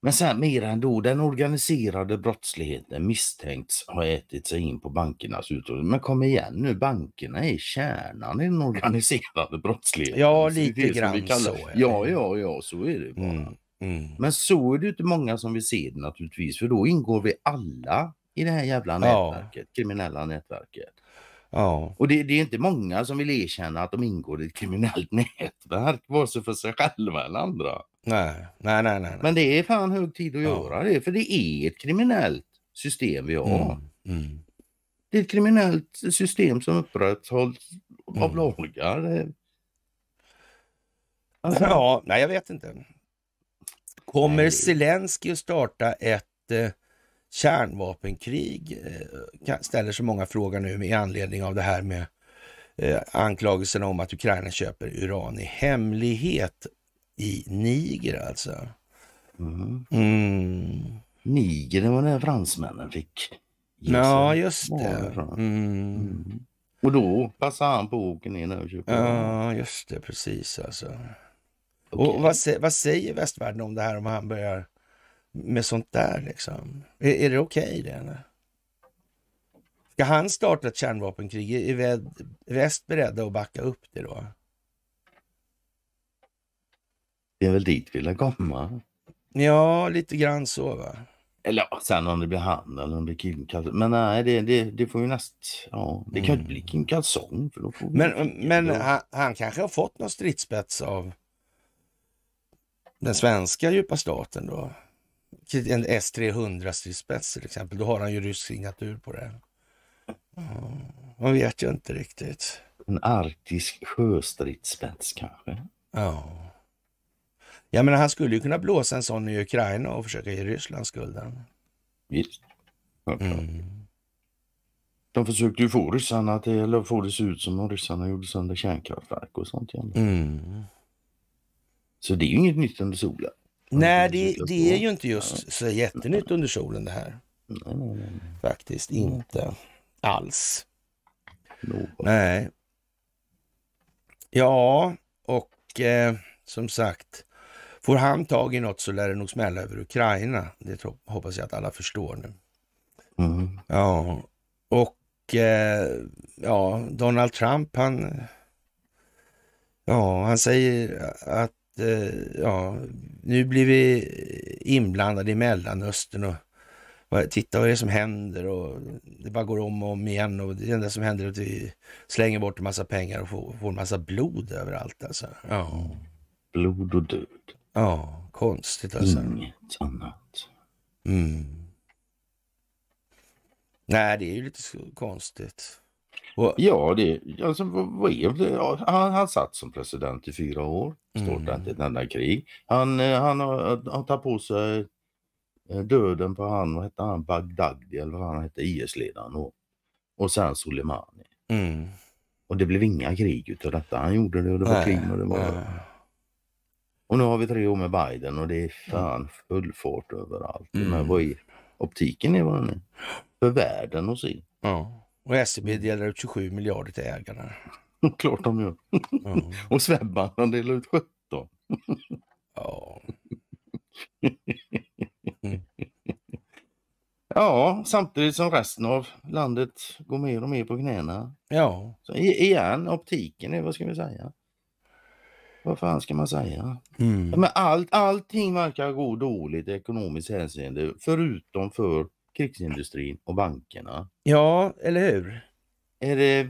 Men sen mer ändå, den organiserade brottsligheten misstänks ha ätit sig in på bankernas utrustning. Men kom igen nu, bankerna är kärnan i den organiserade brottsligheten. Ja, lite det grann så. Ja, ja, ja, så är det bara. Mm, mm. Men så är det ju inte många som vill se det naturligtvis, för då ingår vi alla i det här jävla nätverket, ja. kriminella nätverket. Ja. Och det, det, är inte många som vill erkänna att de ingår i ett kriminellt nätverk, vare sig för sig själva eller andra. Nej, nej, nej. nej. Men det är fan hög tid att göra det, för det är ett kriminellt system vi har. Mm. Mm. Det är ett kriminellt system som upprätthålls av mm. lagar. Alltså. Ja, nej jag vet inte. Kommer Zelenskyj att starta ett eh, kärnvapenkrig? Eh, ställer sig många frågor nu med anledning av det här med eh, anklagelserna om att Ukraina köper uran i hemlighet i Niger alltså. Mm. Mm. Niger, det var när fransmännen fick Ja, just det. Mm. mm. Och då passade han på att åka ner och köpa. Ja, just det. Precis alltså. Okay. Och vad, vad, säger västvärlden om det här om han börjar med sånt där liksom? Är, är det okej okay, det? Eller? Ska han starta ett kärnvapenkrig? Är väst beredda att backa upp det då? Det är väl dit vi vill komma? Ja, lite grann så va. Eller ja, sen om det blir han eller om det blir Kim Kalsong. Men nej, det, det, det, får ju näst... Ja, det kan ju inte bli mm. Kim Kalsong. För då får men men han, han, kanske har fått någon stridsspets av den svenska djupa staten då? En S300 stridsspets till exempel. Då har han ju rysk signatur på den. Mm. Man vet ju inte riktigt. En arktisk sjöstridsspets kanske? Ja. Jag menar, han skulle ju kunna blåsa en sån i Ukraina och försöka ge Ryssland skulden. Visst. Mm. De försökte ju få ryssarna att eller få det se ut som om ryssarna gjorde sönder kärnkraftverk och sånt. Mm. Så det är ju inget nytt under solen. Nej, det, det är ju inte just så jättenytt under solen det här. Nej, nej, nej. Faktiskt mm. inte alls. Någon. Nej. Ja, och eh, som sagt, Får han tag i något så lär det nog smälla över Ukraina. Det hoppas jag att alla förstår nu. Mm. Ja, och eh, ja, Donald Trump han, ja, han säger att eh, ja, nu blir vi inblandade i Mellanöstern och titta vad det är som händer och det bara går om och om igen och det enda som händer är att vi slänger bort en massa pengar och får, får en massa blod överallt alltså. Ja. Blod och död. Ja, konstigt alltså. Inget annat. Mm. Nej, det är ju lite konstigt. Och... Ja, det, alltså, vad är det? han, han satt som president i fyra år, startade mm. inte ett enda krig. Han, eh, han har, har tagit på sig eh, döden på han, vad hette han, Bagdadi eller vad han hette, IS-ledaren och, och sen Soleimani. Mm. Och det blev inga krig utav detta. Han gjorde det och det var krig och det var... Nej. Och nu har vi tre år med Biden och det är fan full fart överallt. Mm. Men vad är optiken i vad den är? För världen att se. Ja, och SEB delar ut 27 miljarder till ägarna. Klart de gör. Ja. och Swedbank delar ut 17. ja. Ja, samtidigt som resten av landet går mer och mer på knäna. Ja. Så igen, optiken är, vad ska vi säga? Vad fan ska man säga? Mm. Men allt, allting verkar gå dåligt i ekonomiskt hänseende förutom för krigsindustrin och bankerna. Ja, eller hur? Är det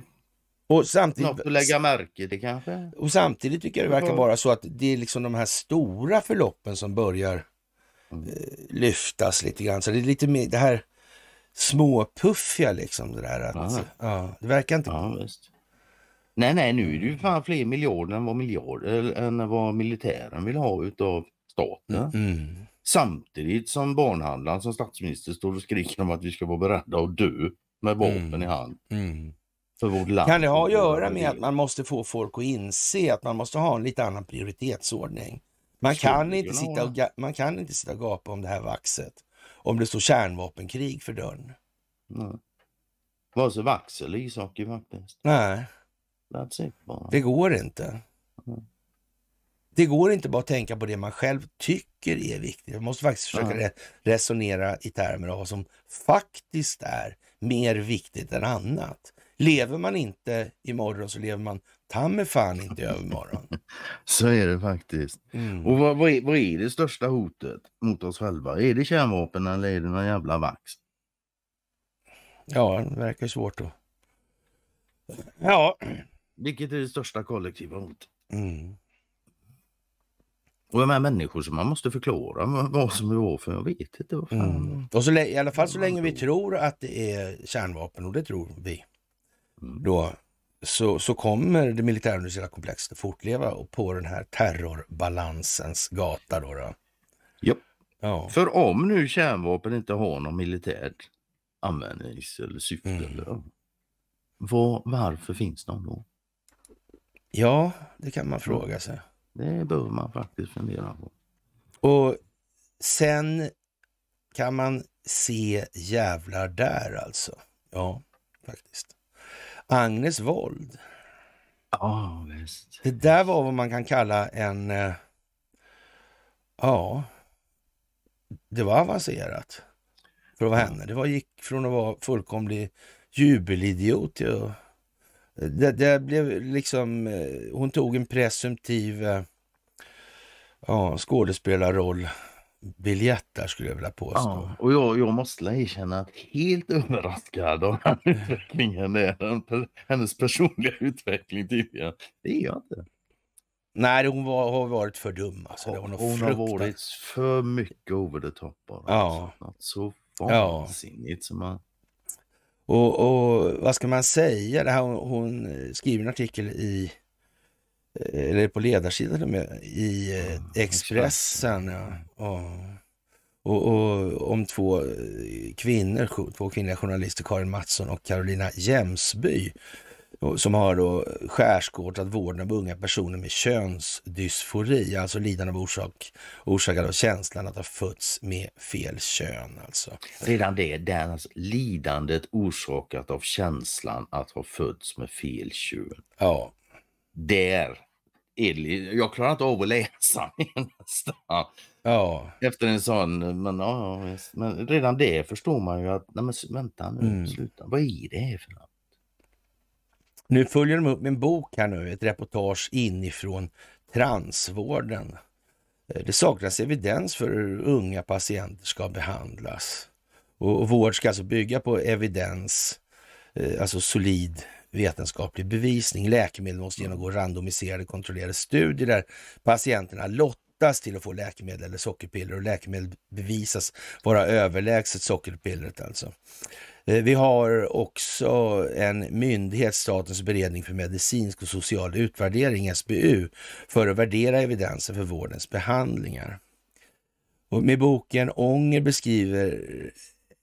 och samtidigt, något att lägga märke till kanske? Och samtidigt tycker jag det verkar vara så att det är liksom de här stora förloppen som börjar eh, mm. lyftas lite grann. Så det är lite mer det här småpuffiga liksom. Det, där att, ja, det verkar inte... Ja, visst. Nej, nej, nu är det ju fan fler miljarder än vad, miljarder än vad militären vill ha utav staten. Mm, mm. Samtidigt som barnhandlaren som statsminister står och skriker om att vi ska vara beredda att dö med vapen mm. i hand. Mm. För vårt land. Kan det ha att göra med att man måste få folk att inse att man måste ha en lite annan prioritetsordning? Man kan, inte sitta och, man kan inte sitta och gapa om det här vaxet om det står kärnvapenkrig för dörren. Nej. Vare sig vax eller ishockey faktiskt. Nej. It, det går inte. Mm. Det går inte bara att tänka på det man själv tycker är viktigt. Man måste faktiskt försöka mm. resonera i termer av vad som faktiskt är mer viktigt än annat. Lever man inte imorgon så lever man ta mig fan inte övermorgon. så är det faktiskt. Mm. Och vad, vad, är, vad är det största hotet mot oss själva? Är det kärnvapen eller är det någon jävla vax? Ja, det verkar svårt då. Ja, vilket är det största kollektiva hotet. Mm. Och de här människor som man måste förklara vad som är varför, jag vet inte. Vad fan. Mm. Och så, I alla fall så länge vi tror att det är kärnvapen, och det tror vi, mm. då, så, så kommer det militärindustriella komplexet fortleva på den här terrorbalansens gata. Då, då. Ja. För om nu kärnvapen inte har någon militär användnings eller syfte, mm. Eller, var, varför finns de då? Ja, det kan man fråga sig. Det behöver man faktiskt fundera på. Och sen kan man se jävlar där alltså. Ja, faktiskt. Agnes våld. Ja, oh, visst. Det där var vad man kan kalla en... Eh, ja, det var avancerat för att vara Det var, gick från att vara fullkomlig jubelidiot till att det, det blev liksom, eh, hon tog en presumtiv eh, ja, skådespelarroll biljett där skulle jag vilja påstå. Ja, och jag, jag måste erkänna att helt överraskad av den utvecklingen, är, hennes personliga utveckling tidigare, det är jag inte. Nej, hon var, har varit för dum. Alltså. hon fruktat. har varit för mycket over the top Ja. Alltså. Något så vansinnigt. Ja. Som man... Och, och, vad ska man säga? Det här, hon skriver en artikel i, eh, eller på ledarsidan med, i eh, mm, Expressen. Ja. Och, och, om två eh, kvinnor, två kvinnliga journalister, Karin Mattsson och Carolina Jämsby, som har då skärskådat vården av unga personer med könsdysfori, alltså lidande av orsak, orsakad av känslan att ha fötts med fel kön. Alltså. Redan det, det är alltså lidandet orsakat av känslan att ha fötts med fel kön. Ja. Där jag klarar inte av att läsa nästan. Ja. Efter en sån, men, ja, men redan det förstår man ju att, nej men vänta nu, mm. sluta, vad är det för något? Nu följer de upp med en bok här nu, ett reportage inifrån transvården. Eh, det saknas evidens för hur unga patienter ska behandlas. Och vård ska alltså bygga på evidens, eh, alltså solid vetenskaplig bevisning. Läkemedel måste genomgå randomiserade kontrollerade studier där patienterna lottas smittas till att få läkemedel eller sockerpiller och läkemedel bevisas vara överlägset sockerpillret alltså. Eh, vi har också en myndighet, Statens beredning för medicinsk och social utvärdering, SBU, för att värdera evidensen för vårdens behandlingar. Och med boken Ånger beskriver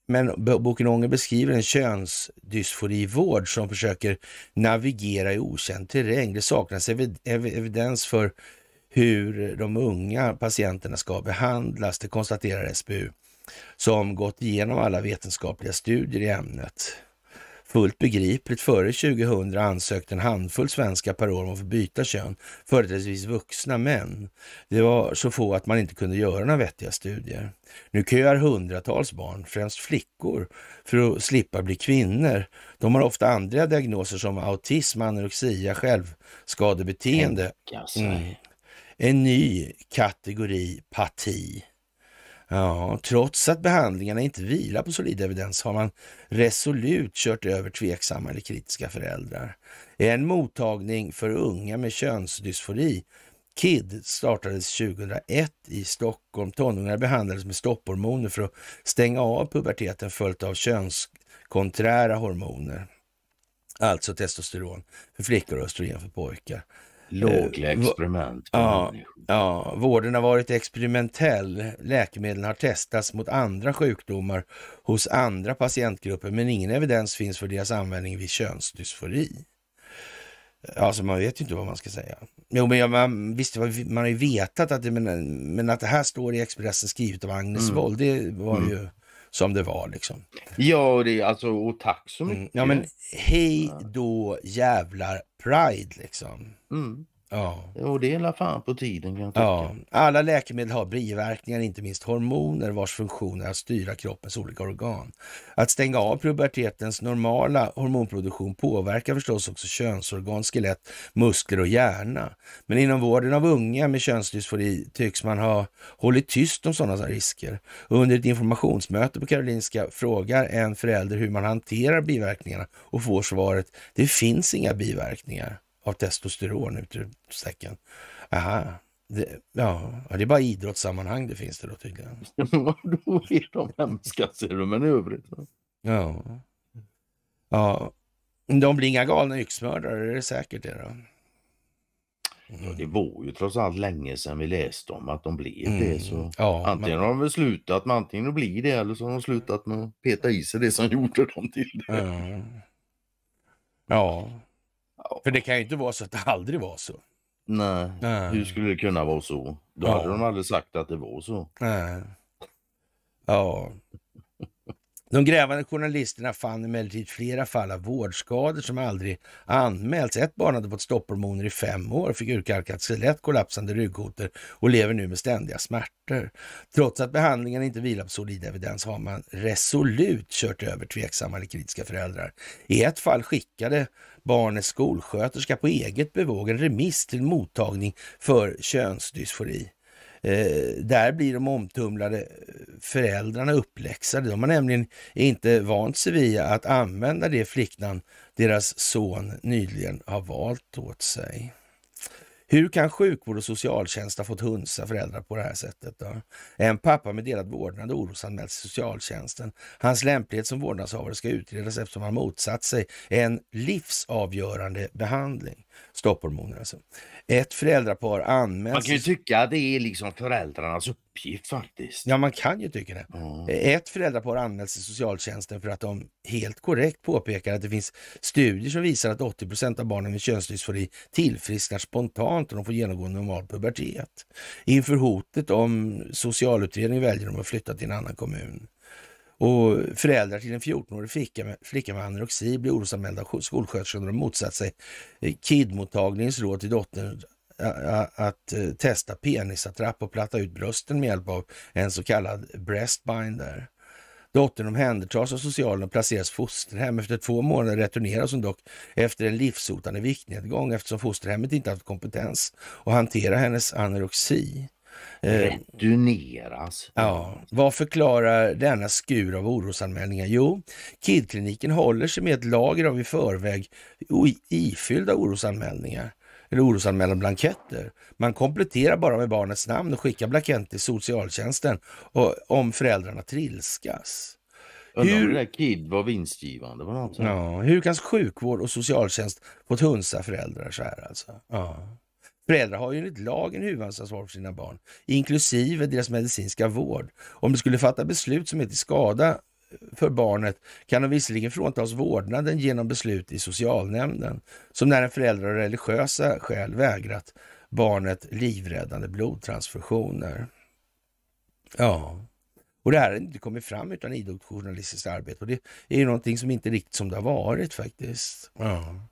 men boken Ånger beskriver en könsdysforivård som försöker navigera i okänd terräng. Det saknas evidens för hur de unga patienterna ska behandlas. Det konstaterar SBU som gått igenom alla vetenskapliga studier i ämnet. Fullt begripligt, före 2000 ansökte en handfull svenska per år om att få byta kön, företrädesvis vuxna män. Det var så få att man inte kunde göra några vettiga studier. Nu köar hundratals barn, främst flickor, för att slippa bli kvinnor. De har ofta andra diagnoser som autism, anorexia, självskadebeteende. Alltså. Mm en ny kategori parti. Ja, trots att behandlingarna inte vilar på solid evidens har man resolut kört över tveksamma eller kritiska föräldrar. En mottagning för unga med könsdysfori, KID, startades 2001 i Stockholm. Tonåringar behandlades med stopphormoner för att stänga av puberteten följt av könskonträra hormoner, alltså testosteron för flickor och östrogen för pojkar. Eh, Lågliga experiment. Ja, ja, vården har varit experimentell. Läkemedlen har testats mot andra sjukdomar hos andra patientgrupper, men ingen evidens finns för deras användning vid könsdysfori. Alltså man vet ju inte vad man ska säga. Jo, men jag, man, visst, man har ju vetat att det, men, men att det här står i Expressen skrivet av Agnes mm. Wold, det var mm. ju som det var liksom. Ja, och det, alltså, och tack så mm. mycket. Mm. Ja, men hej då jävlar Pride liksom. Mm. Ja. Och det är la fan på tiden kan jag tycka. Ja. Alla läkemedel har biverkningar, inte minst hormoner vars funktion är att styra kroppens olika organ. Att stänga av pubertetens normala hormonproduktion påverkar förstås också könsorgan, skelett, muskler och hjärna. Men inom vården av unga med könsdysfori tycks man ha hållit tyst om sådana risker. Under ett informationsmöte på Karolinska frågar en förälder hur man hanterar biverkningarna och får svaret, det finns inga biverkningar av testosteron ut ur säcken. Aha. Det, ja, det är bara idrottssammanhang det finns det då tydligen. då är de hemska ser du, men i övrigt. Då. Ja. ja. De blir inga galna yxmördare, är det säkert det då? Mm. Ja, det mm. var ju trots allt länge sedan vi läste om att de blev mm. det. Så ja, antingen man... har de väl slutat med antingen att bli det eller så har de slutat med att peta i sig det som gjorde dem till det. Mm. Ja, för det kan ju inte vara så att det aldrig var så. Nej, Nej. hur skulle det kunna vara så? Då ja. hade de aldrig sagt att det var så. Nej. Ja. De grävande journalisterna fann emellertid flera fall av vårdskador som aldrig anmälts. Ett barn hade fått stopphormoner i fem år, fick urkalkat skelett, kollapsande ryggkotor och lever nu med ständiga smärtor. Trots att behandlingen inte vilar på solid evidens har man resolut kört över tveksamma eller kritiska föräldrar. I ett fall skickade barnets skolsköterska på eget bevåg en remiss till mottagning för könsdysfori. Eh, där blir de omtumlade eh, föräldrarna uppläxade. De har nämligen inte vant sig vid att använda det flicknamn deras son nyligen har valt åt sig. Hur kan sjukvård och socialtjänst ha fått hunsa föräldrar på det här sättet? Då? En pappa med delad vårdnad orosanmäls till socialtjänsten. Hans lämplighet som vårdnadshavare ska utredas eftersom han motsatt sig en livsavgörande behandling. Stopphormoner Alltså. Ett föräldrapar anmäls... Man kan ju tycka att det är liksom föräldrarnas uppgift faktiskt. Ja, man kan ju tycka det. Mm. Ett föräldrapar anmäls till socialtjänsten för att de helt korrekt påpekar att det finns studier som visar att 80 procent av barnen med könsdysfori tillfrisknar spontant och de får genomgå normal pubertet. Inför hotet om socialutredning väljer de att flytta till en annan kommun. Och föräldrar till en 14-årig flicka, flicka med anorexi blir orosanmälda av skolsköterskan och de motsatt sig eh, KID-mottagningens råd till dottern att eh, testa penisattrapp och platta ut brösten med hjälp av en så kallad breastbinder. Dottern omhändertas av socialen och placeras fosterhem. Efter två månader returneras hon dock efter en livshotande viktnedgång eftersom fosterhemmet inte haft kompetens att hantera hennes anorexi. Eh, Returneras. Ja. Vad förklarar denna skur av orosanmälningar? Jo, KID-kliniken håller sig med ett lager av i förväg ifyllda orosanmälningar eller orosanmälan blanketter. Man kompletterar bara med barnets namn och skickar blanketten till socialtjänsten och, om föräldrarna trilskas. Undrar om det KID var vinstgivande? Var något ja, hur kan sjukvård och socialtjänst få hunsa föräldrar så här alltså? Ja. Föräldrar har ju enligt lagen huvudansvar för sina barn, inklusive deras medicinska vård. Om de skulle fatta beslut som är till skada eh, för barnet kan de visserligen fråntas vårdnaden genom beslut i socialnämnden, som när en förälder av religiösa skäl vägrat barnet livräddande blodtransfusioner. Ja, och det här har inte kommit fram utan idogt journalistiskt arbete och det är ju någonting som inte riktigt som det har varit faktiskt. Ja.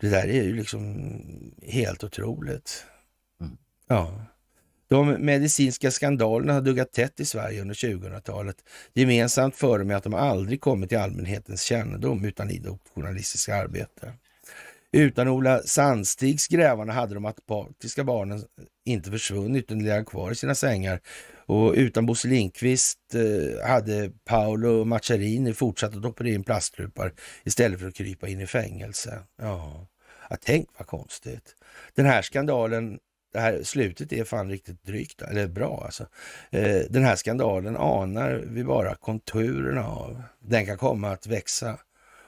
Det där är ju liksom helt otroligt. Mm. Ja. De medicinska skandalerna har duggat tätt i Sverige under 2000-talet. Gemensamt för dem är att de aldrig kommit till allmänhetens kännedom utan idogt journalistiskt arbete. Utan Ola Sandstigs grävande hade de apatiska barnen inte försvunnit utan legat kvar i sina sängar. Och utan Bosse Lindqvist eh, hade Paolo Macchiarini fortsatt att doppa in plastlupar istället för att krypa in i fängelse. Ja, ja tänk vad konstigt. Den här skandalen det här slutet är fan riktigt drygt, eller bra alltså. Eh, den här skandalen anar vi bara konturerna av. Den kan komma att växa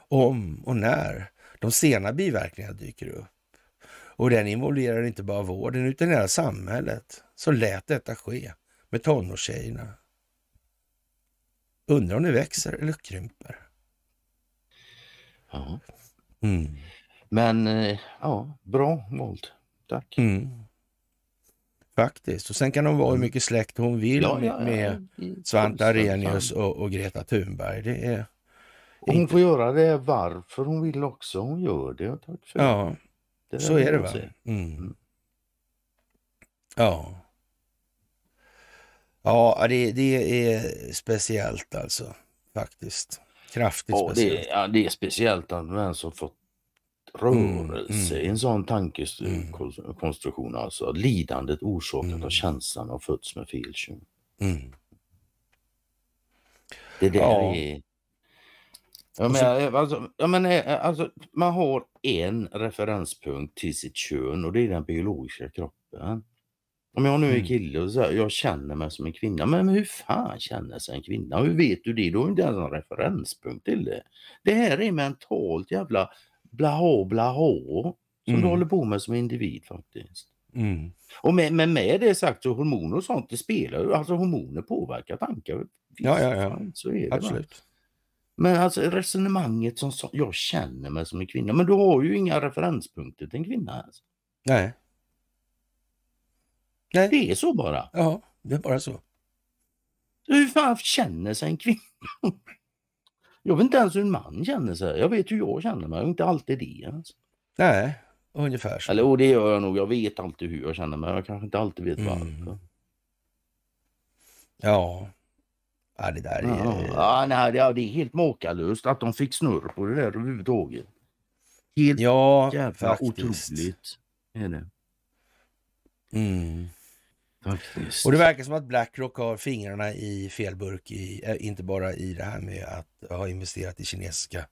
om och när de sena biverkningarna dyker upp. Och den involverar inte bara vården utan hela samhället Så lät detta ske med tonårstjejerna. Undrar om det växer eller krymper. Ja. Mm. Men eh, ja, bra våld. Tack. Mm. Faktiskt. Och sen kan hon vara hur mm. mycket släkt hon vill ja, ja, ja. med Svante Arrhenius och, och, Greta Thunberg. Det är och hon får göra det varför hon vill också. Hon gör det. tack för ja, det. så är det va? Mm. mm. Ja. Ja, det, det är speciellt alltså. Faktiskt. Kraftigt ja, speciellt. Det, ja, det är speciellt att man har fått rörelse mm. mm. i en sån tankekonstruktion. Mm. Alltså. Lidandet orsakat mm. av känslan av fötts med fel kön. Mm. Det där ja. är Ja, men, alltså, ja, men, eh, eh, alltså, man har en referenspunkt till sitt kön och det är den biologiska kroppen. Om jag nu är mm. kille och så här, jag känner mig som en kvinna. Men hur fan känner sig en kvinna? Hur vet du det? Du har inte ens en referenspunkt till det. Det här är mentalt jävla blaha blaha som mm. du håller på med som individ faktiskt. Mm. Och med, men med det sagt så hormoner och sånt det spelar ju, alltså hormoner påverkar tankar. Visst, ja, ja, ja. Så är det. Absolut. Va? Men alltså resonemanget som så, jag känner mig som en kvinna. Men du har ju inga referenspunkter till en kvinna. Alltså. Nej. Nej. Det är så bara. Ja, det är bara så. Hur fan känner sig en kvinna? Jag vet inte ens hur en man känner sig. Jag vet hur jag känner mig. Jag inte alltid det. Alltså. Nej, ungefär så. Eller och det gör jag nog. Jag vet alltid hur jag känner mig. Jag kanske inte alltid vet mm. varför. Mm. Ja, Ja, det där är... Ja, nej, det, är helt makalöst att de fick snurr på det där överhuvudtaget. Helt ja, jävla faktiskt. otroligt är det. Mm. Faktiskt. Och det verkar som att Blackrock har fingrarna i fel burk, i, eh, inte bara i det här med att ha investerat i kinesiska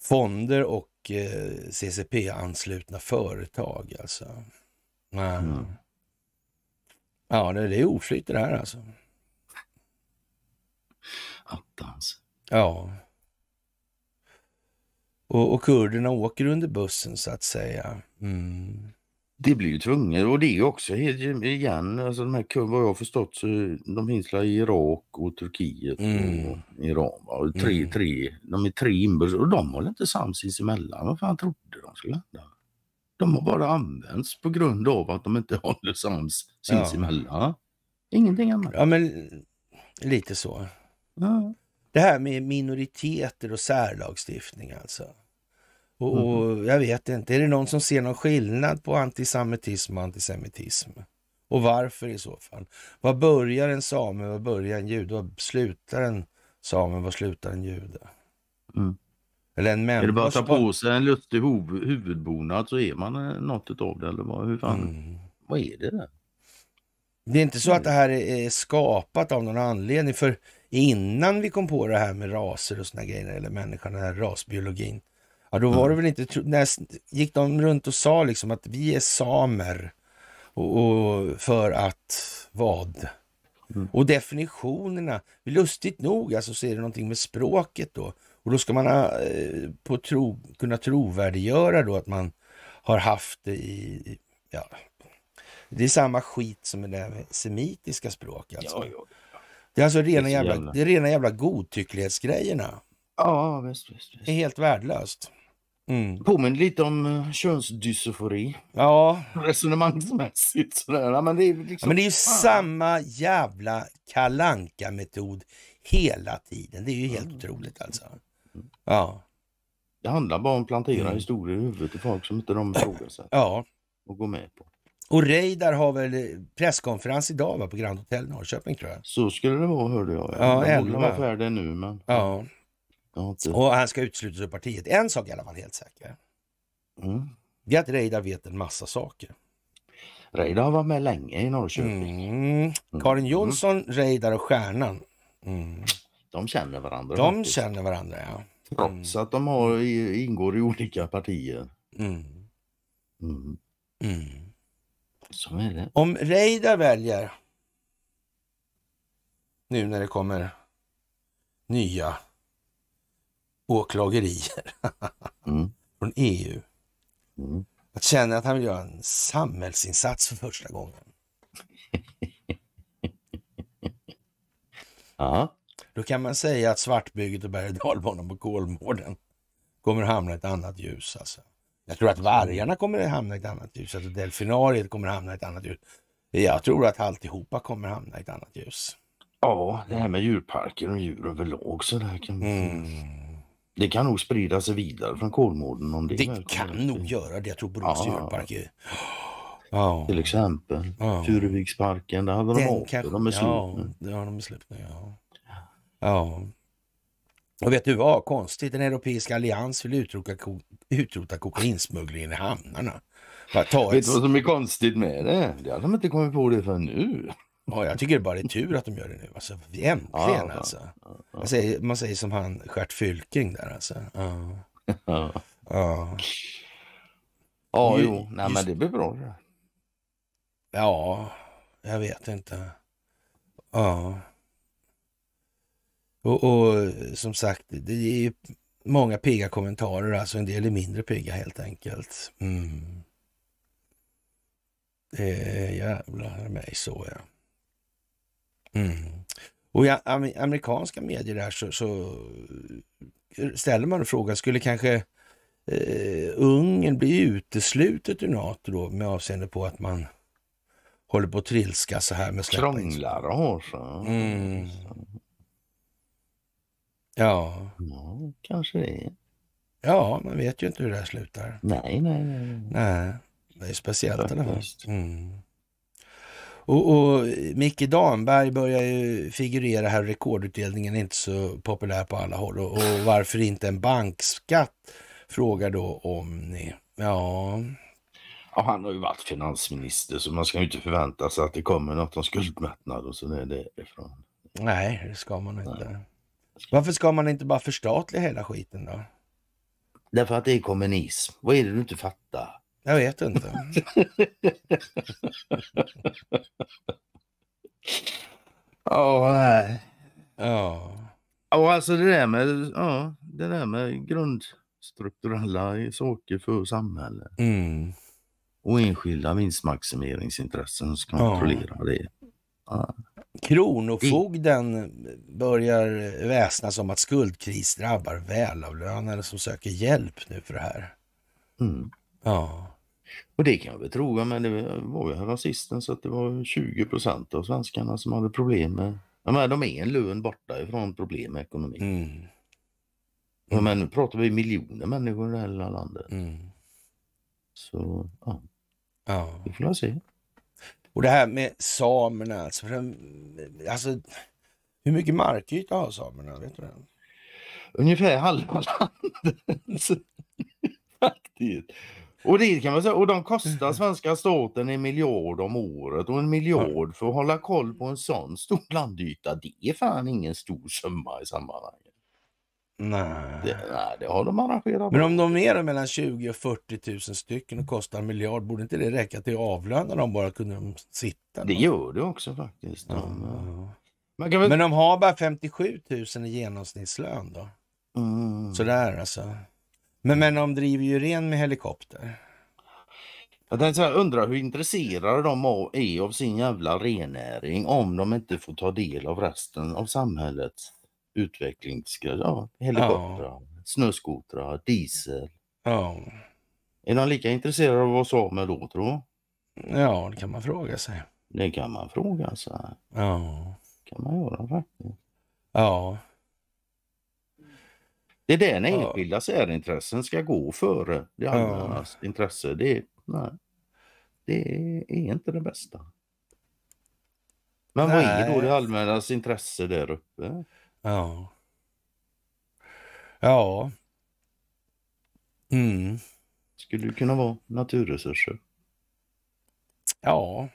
fonder och eh, CCP-anslutna företag. Alltså. Mm. Ja, det, det är oflyt det här alltså attans. Ja. Och, och, kurderna åker under bussen så att säga. Mm. Det blir ju tvunget och det är ju också igen, alltså de här kurderna, vad jag har förstått så de finns i Irak och Turkiet mm. och Iran. Och tre, mm. tre, de är tre inbördes och de håller inte sams sinsemellan. Vad fan trodde de skulle hända? De har bara använts på grund av att de inte håller sams sinsemellan. Ja. Ingenting annat. Ja men lite så. Det här med minoriteter och särlagstiftning alltså. Och, och, mm. jag vet inte, är det någon som ser någon skillnad på antisemitism och antisemitism? Och varför i så fall? Vad börjar en same, vad börjar en jude? Vad slutar en same, vad slutar en jude? Mm. Eller en människa. Är det bara att ta på sig en lustig hov, huvudbonad så är man eh, något av det eller vad, hur fan? Mm. Vad är det där? Det är inte så att det här är skapat av någon anledning för innan vi kom på det här med raser och såna grejer, eller människan, den här rasbiologin. Ja, då var mm. det väl inte, när gick de runt och sa liksom att vi är samer och, och för att vad? Mm. Och definitionerna, lustigt nog alltså så är det någonting med språket då. Och då ska man ha, eh, på tro, kunna trovärdiggöra då att man har haft det i, ja, det är samma skit som med det här med semitiska språk alltså. Ja, ja. Det är alltså rena, det är jävla, jävla, Det är rena jävla godtycklighetsgrejerna. Ja, visst, visst, visst. Det är helt värdelöst. Mm. Påminner lite om uh, könsdysfori. Ja. Resonemangsmässigt sådär. Men det är, liksom, men det är ju samma jävla kalanka metod hela tiden. Det är ju helt mm. otroligt alltså. Ja. Det handlar bara om att plantera mm. historier i huvudet till folk som inte de ifrågasätter. Ja. Och går med på. Och Reidar har väl presskonferens idag va, på Grand Hotel Norrköping tror jag. Så skulle det vara hörde jag. Ja, elva. de var färdiga nu men... Ja. Inte... Och han ska uteslutas ur partiet. En sak är i alla fall helt säker. Mm. Det är att Reidar vet en massa saker. Reidar har varit med länge i Norrköping. Mm. mm. Karin mm. Jonsson, mm. Reidar och Stjärnan. Mm. De känner varandra. De faktiskt. känner varandra ja. Trots mm. att de har, ingår i olika partier. Mm. Så är det. Om Reidar väljer, nu när det kommer nya åklagerier mm. från EU, mm. att känna att han vill göra en samhällsinsats för första gången. ja. Då kan man säga att svartbygget och berg och dalbanan på Kolmården kommer hamna i ett annat ljus. Alltså. Jag tror att vargarna kommer att hamna i ett annat ljus, att alltså delfinariet kommer att hamna i ett annat ljus. Jag tror att alltihopa kommer att hamna i ett annat ljus. Ja, det här med djurparker och djur överlag så det kan... Mm. Det kan nog sprida sig vidare från Kolmården om det Det kan nog göra det. Jag tror Borås djurparker. Oh. Till exempel oh. Furuviksparken, där hade de Den apor. De är slut ja, nu. Ja, de är slut nu. Ja. ja. Och vet du vad? Konstigt, en europeisk allians vill utrota, ko utrota kokainsmugglingen i hamnarna. Vet du vad som är konstigt med det? Det har de inte kommit på det för nu. Ja, jag tycker bara det är tur att de gör det nu. Alltså, äntligen ja, alltså. Ja, ja. Man, säger, man säger som han Stjärt Fylking där alltså. Ja. Ja. ja. ja jo, just... nej men det blir bra det Ja, jag vet inte. Ja. Och, och, som sagt, det är många pigga kommentarer, alltså en del är mindre pigga helt enkelt. Mm. Det är jävlar mig så ja. Mm. Och i amerikanska medier där så, så eh, ställer man frågan, skulle kanske eh, Ungern bli uteslutet ur NATO då med avseende på att man håller på att trilska så här med släppa Krånglar och så. Mm. Ja. ja, kanske det är. Ja, man vet ju inte hur det här slutar. Nej, nej, nej. nej. Det är speciellt i alla fall. Mm. Och, och Micke Damberg börjar ju figurera här. Rekordutdelningen är inte så populär på alla håll. Och, och varför inte en bankskatt? Frågar då om ni. Ja. ja. Han har ju varit finansminister så man ska ju inte förvänta sig att det kommer något om skuldmättnad och så är det ifrån. Nej, det ska man inte. Nej. Varför ska man inte bara förstatliga hela skiten då? Därför att det är kommunism. Vad är det du inte fattar? Jag vet inte. Ja, nej. Ja. Och alltså det där med, ja, det där med grundstrukturella saker för samhället. Mm. Och enskilda vinstmaximeringsintressen som kontrollerar ja. det. Ja. Kronofogden börjar väsnas om att skuldkris drabbar välavlönade som söker hjälp nu för det här. Mm. Ja. Och det kan jag väl tro, men det var ju rasisten så att det var 20 procent av svenskarna som hade problem med... Ja men de är en lön borta ifrån problem med ekonomin. Mm. Mm. Men nu pratar vi miljoner människor i det här lilla landet. Mm. Så ja, ja. det får jag se. Och det här med samerna, alltså, de, alltså hur mycket markyta har samerna? Vet du det? Ungefär halva landet. Faktiskt. Och det kan man säga, och de kostar mm. svenska staten en miljard om året och en miljard för att hålla koll på en sån stor landyta. Det är fan ingen stor summa i sammanhanget. Nej. Det, nej, det har de arrangerat. Men om de är mellan 20 och 40 000 stycken och kostar en miljard, borde inte det räcka till att avlöna dem bara kunde sitta? Det gör det också faktiskt. De, ja. Eh, man väl... Men de har bara 57 000 i genomsnittslön då? Mm. Sådär alltså. Men, men de driver ju ren med helikopter. Jag så här, undrar hur intresserade de är av sin jävla renäring om de inte får ta del av resten av samhället utvecklingsgrad. Ja, helikoptrar, ja. snöskotrar, diesel. Ja. Är de lika intresserade av vad samer då tro? Ja, det kan man fråga sig. Det kan man fråga sig. Ja. kan man göra faktiskt. Ja. Det är där när enskilda ja. särintressen ska gå före det allmännas ja. intresse. Det, nej, det är inte det bästa. Men nej. vad är då det allmännas intresse där uppe? Ja. Ja. Mm. Skulle det kunna vara naturresurser? Ja.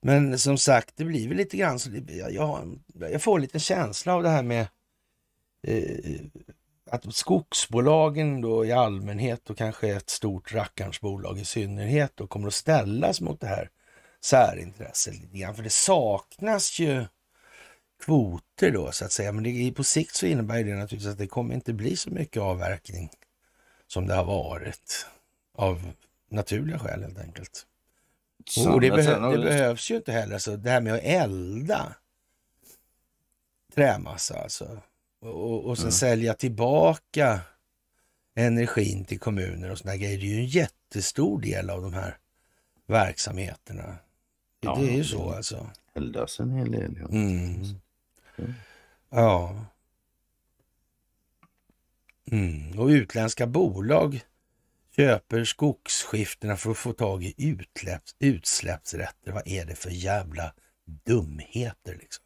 Men som sagt, det blir väl lite grann så. Jag, jag får lite känsla av det här med eh, att skogsbolagen då i allmänhet och kanske ett stort rackarnsbolag i synnerhet då kommer att ställas mot det här särintresset lite grann. För det saknas ju kvoter då så att säga. Men det, på sikt så innebär det naturligtvis att det kommer inte bli så mycket avverkning som det har varit av naturliga skäl helt enkelt. Och det, behö det behövs ju inte heller. Så det här med att elda trämassa alltså och, och sen mm. sälja tillbaka energin till kommuner och sådana grejer. Det är ju en jättestor del av de här verksamheterna. Ja, det är ju så alltså. Eldas en hel del. Ja. Mm. Mm. Ja. Mm. Och utländska bolag köper skogsskiftena för att få tag i utläpps, utsläppsrätter. Vad är det för jävla dumheter liksom?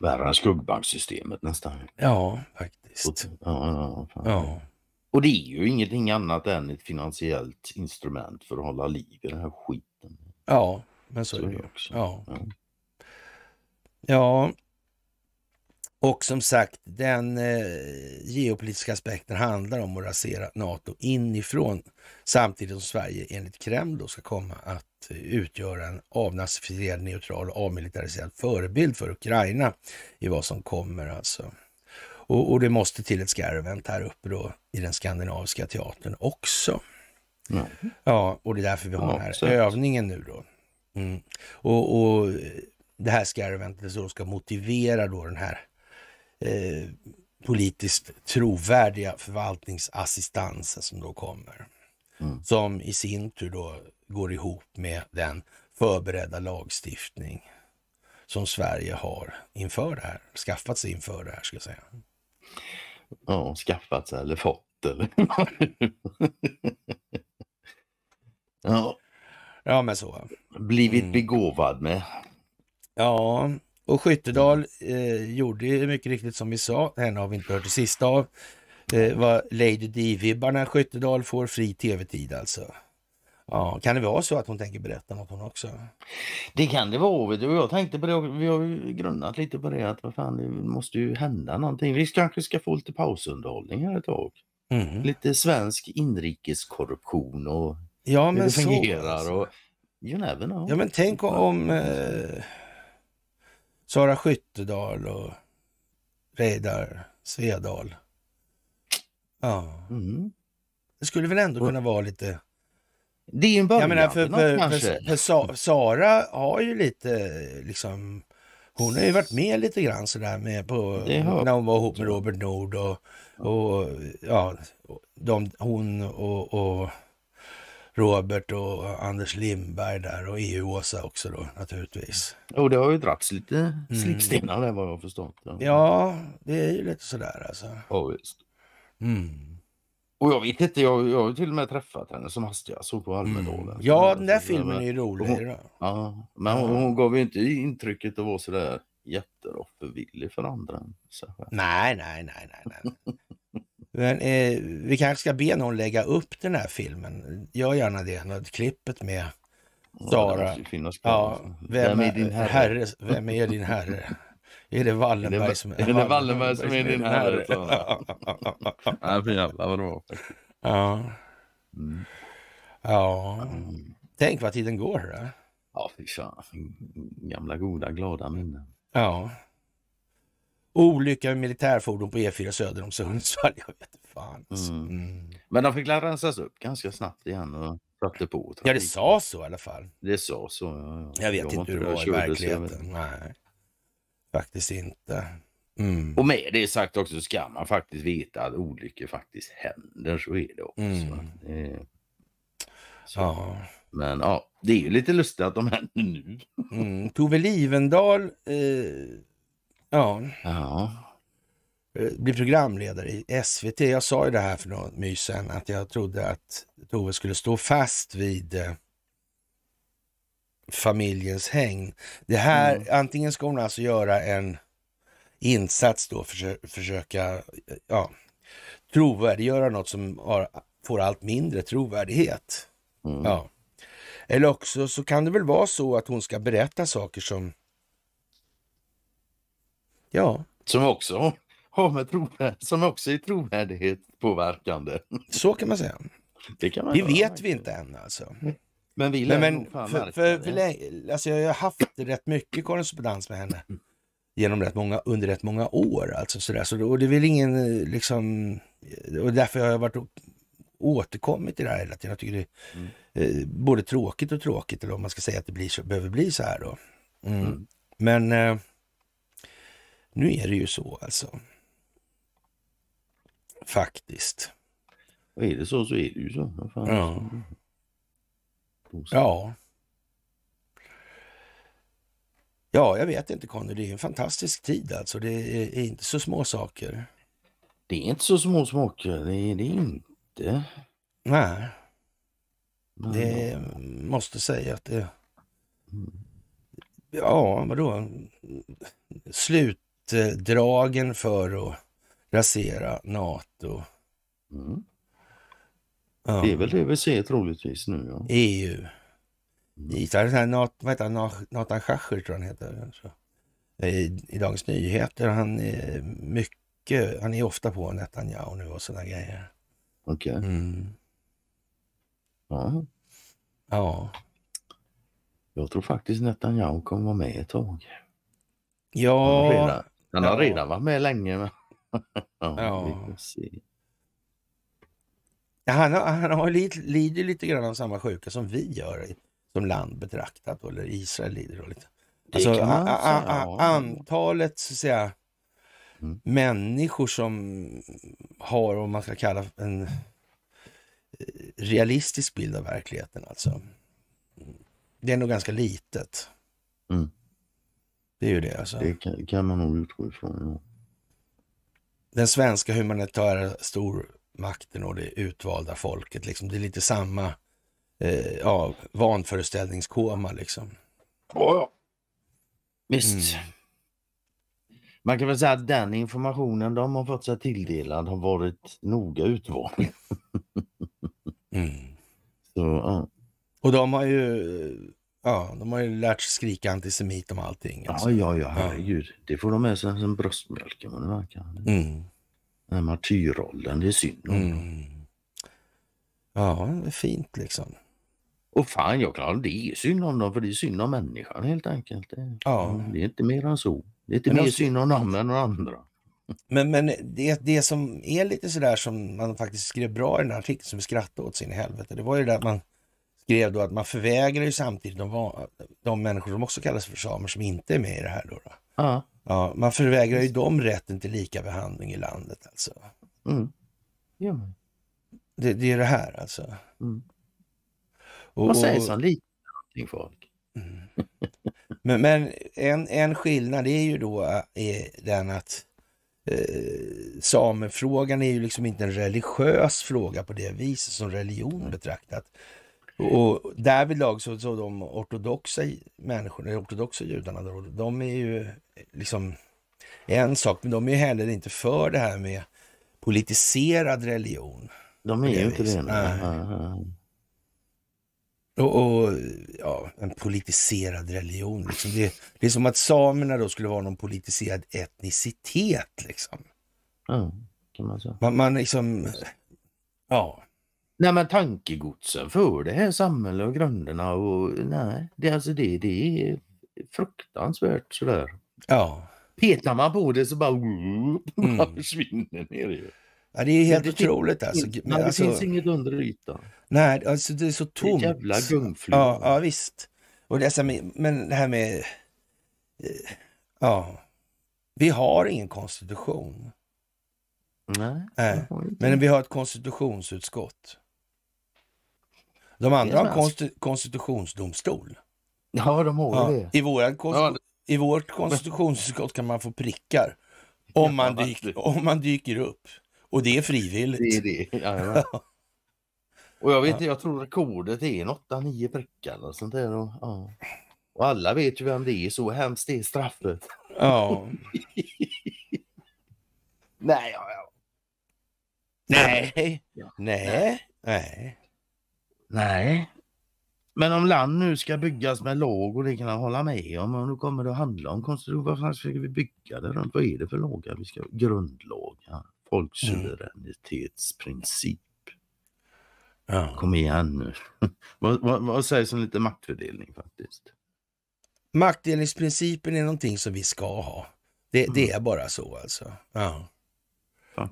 Värre än skuggbanksystemet nästan. Ja, faktiskt. Och, ja, ja, ja. Och det är ju ingenting annat än ett finansiellt instrument för att hålla liv i den här skiten. Ja, men så, så är det ju. Också. Ja. ja. Och som sagt, den eh, geopolitiska aspekten handlar om att rasera Nato inifrån samtidigt som Sverige enligt Kreml då ska komma att eh, utgöra en avnazifierad, neutral och avmilitariserad förebild för Ukraina i vad som kommer alltså. Och, och det måste till ett skarvent här uppe då i den skandinaviska teatern också. Mm. Ja, och det är därför vi har ja, den här absolut. övningen nu då. Mm. Och, och det här skarventet då ska motivera då den här Eh, politiskt trovärdiga förvaltningsassistansen som då kommer. Mm. Som i sin tur då går ihop med den förberedda lagstiftning som Sverige har inför det här, skaffat sig inför det här ska jag säga. Ja, skaffat sig eller fått eller Ja. Ja men så. Blivit mm. begåvad med. Ja, och Skyttedal eh, gjorde mycket riktigt som vi sa, henne har vi inte hört det sista av, eh, vad Lady d vibbarna Skyttedal får fri tv-tid alltså. Ja, kan det vara så att hon tänker berätta något hon också? Det kan det vara. Vet du. Jag tänkte på det vi har ju grundat lite på det att vad fan, det måste ju hända någonting. Vi kanske ska få lite pausunderhållning här ett tag. Mm. Lite svensk inrikeskorruption och ja, hur det fungerar. Så. Och, you never know. Ja men tänk om eh, Sara Skyttedal och Reidar Svedal. Ja. Mm. Det skulle väl ändå kunna vara lite... Det är ju en början. Jag menar, för, för, för, för Sa Sara har ju lite liksom... Hon har ju varit med lite grann sådär med på, när hon var ihop med Robert Nord och, och ja, de, hon och, och Robert och Anders Lindberg där och EU-Åsa också då naturligtvis. Jo, det har ju dragits lite slickstenar mm. där vad jag har förstått. Ja. ja, det är ju lite sådär alltså. Ja, visst. Mm. Och jag vet inte, jag, jag har till och med träffat henne som hastigast såg på mm. Almedalen. Mm. Ja, den där filmen är ju rolig. Hon, ja, men hon, hon, gav ju inte intrycket att vara sådär jätteroffervillig för andra. Så. Nej, nej, nej, nej. nej. Men eh, vi kanske ska be någon lägga upp den här filmen. Gör gärna det, något klippet med Sara. Ja, ja, vem, är din herre? herre? Vem är din herre? Är det Wallenberg som är, är, det Wallenberg som är din herre? Ja, för jävlar vad det var. Ja. Mm. Ja. Mm. Tänk vad tiden går. Då. Ja, fy fan. Gamla goda glada minnen. Ja. Olycka med militärfordon på E4 söder om Sundsvall. Jag vet fan. Alltså. Mm. mm. Men de fick rensas upp ganska snabbt igen och satte på trafik. Ja, det sa så i alla fall. Det sa så, ja, ja. Jag vet jag inte hur det var i verkligheten. Nej, faktiskt inte. Mm. Och med det sagt också ska man faktiskt veta att olyckor faktiskt händer. Så är det också. Mm. Det... Ja. Men ja, det är ju lite lustigt att de händer nu. Mm. Tove Livendal eh Ja. ja. Eh, Bli programledare i SVT. Jag sa ju det här för några mys att jag trodde att Tove skulle stå fast vid eh, familjens häng. Det här, mm. antingen ska hon alltså göra en insats då, försö försöka eh, ja, trovärdiggöra något som har, får allt mindre trovärdighet. Mm. Ja. Eller också så kan det väl vara så att hon ska berätta saker som Ja. Som också har med trovärd, som också är trovärdighet påverkande. Så kan man säga. Det, kan man det vet vi inte än alltså. Men vi lär men, men, för, för, för alltså Jag har haft rätt mycket korrespondens med henne genom rätt många, under rätt många år. Alltså sådär. Så, och det är väl ingen eh, liksom... Eh, och därför har jag varit återkommit till det här hela tiden. Jag tycker det är mm. Eh, både tråkigt och tråkigt, eller om man ska säga att det blir, behöver bli så här då. Mm. Mm. Men eh, nu är det ju så alltså. Faktiskt. Och är det så så är det ju så. Ja. ja. Ja, jag vet inte Conny. Det är en fantastisk tid alltså. Det är, inte så små saker. Det är inte så små smaker. Det är det inte. Nej. Det måste säga att det... Mm. Ja, vadå? Slut dragen för att rasera Nato. Mm. Ja. Det är väl det vi ser troligtvis nu. Ja. EU. Mm. Nat, vad heter han? Nathan Schacher tror han heter. Så. Alltså. I, eh, I Dagens Nyheter. Han är mycket, han är ofta på Netanyahu nu och sådana grejer. Okej. Okay. Mm. Ja. ja. Jag tror faktiskt Netanyahu kommer vara med ett tag. Ja, den ja. har redan varit med länge. Men... ja. ja. han, han har lid, lider lite grann av samma sjuka som vi gör som land betraktat, eller Israel lider av. Lite. Alltså, a, a, a, antalet så att säga, mm. människor som har, om man ska kalla en eh, realistisk bild av verkligheten alltså. Det är nog ganska litet. Mm. Det är ju det alltså. Det kan, kan man nog utgå ifrån. Ja. Den svenska humanitära stormakten och det utvalda folket, liksom, det är lite samma eh, ja, vanföreställningskoma liksom. Ja, ja. Visst. Mm. Man kan väl säga att den informationen de har fått sig tilldelad har varit noga utvald. mm. ja. Och de har ju Ja, de har ju lärt sig skrika antisemit om allting. Alltså. Ja, ja, ja, herregud. Ja. Det får de med sig som bröstmjölken vad det verkar. Mm. Den här martyrrollen, det är synd om mm. Ja, det är fint liksom. Och fan, jag klarar det är synd om dem, för det är synd om människan helt enkelt. Det, ja. det är inte mer än så. Det är inte men mer alltså, synd om dem än om andra. Men, men det, det som är lite sådär som man faktiskt skrev bra i den här artikeln som vi skrattade åt sin helvete, det var ju det att man skrev då att man förvägrar ju samtidigt de, de människor som också kallas för samer som inte är med i det här. Då, då. Ja. Ja, man förvägrar ju dem rätten till lika behandling i landet alltså. Mm. Ja. Det, det, är det här alltså. Mm. Och, Vad sägs om liknande folk? Mm. men, men en, en skillnad är ju då eh, är den att eh, samefrågan är ju liksom inte en religiös fråga på det viset som religion betraktat. Och därvidlag så, så de ortodoxa människorna, de ortodoxa judarna, de är ju liksom en sak, men de är heller inte för det här med politiserad religion. De är ju inte det. Och, och, ja, en politiserad religion. Liksom. Det, det, är som att samerna då skulle vara någon politiserad etnicitet. Liksom. Mm, kan man, säga. man, man liksom, ja, Nej men tankegodsen för det här samhället och grunderna och nej, det, alltså det, det är fruktansvärt sådär. Ja. Petar man på det så bara, mm. försvinner ner det. Ja, det är helt det otroligt finns, alltså. Men det alltså, finns inget under ytan. Nej, alltså det är så tomt. Det är jävla gungflyg. Ja, ja, visst. Och det men det här med... Eh, ja. Vi har ingen konstitution. Nej. nej. Men vi har ett konstitutionsutskott. De andra har konsti konstitutionsdomstol. Ja, de har det. I, våra konstitu I vårt konstitutionsutskott kan man få prickar om man, dyker, om man dyker upp. Och det är frivilligt. Det är det. Ja, ja. och jag vet ja. jag tror rekordet är en 8-9 prickar och sånt där. Och, ja. och alla vet ju vem det är, så hemskt är straffet. Ja. Nej, ja, ja. Nej. Nej. Nej. Nej. Nej, men om land nu ska byggas med och det kan jag hålla med om. Om det kommer att handla om konstruktion, varför ska vi bygga det runt? Vad är det för lagar vi ska Grundlagar, folksuveränitetsprincip. Ja. Kom igen nu. vad, vad, vad, sägs om lite maktfördelning faktiskt? Maktdelningsprincipen är någonting som vi ska ha. Det, mm. det är bara så alltså. Ja.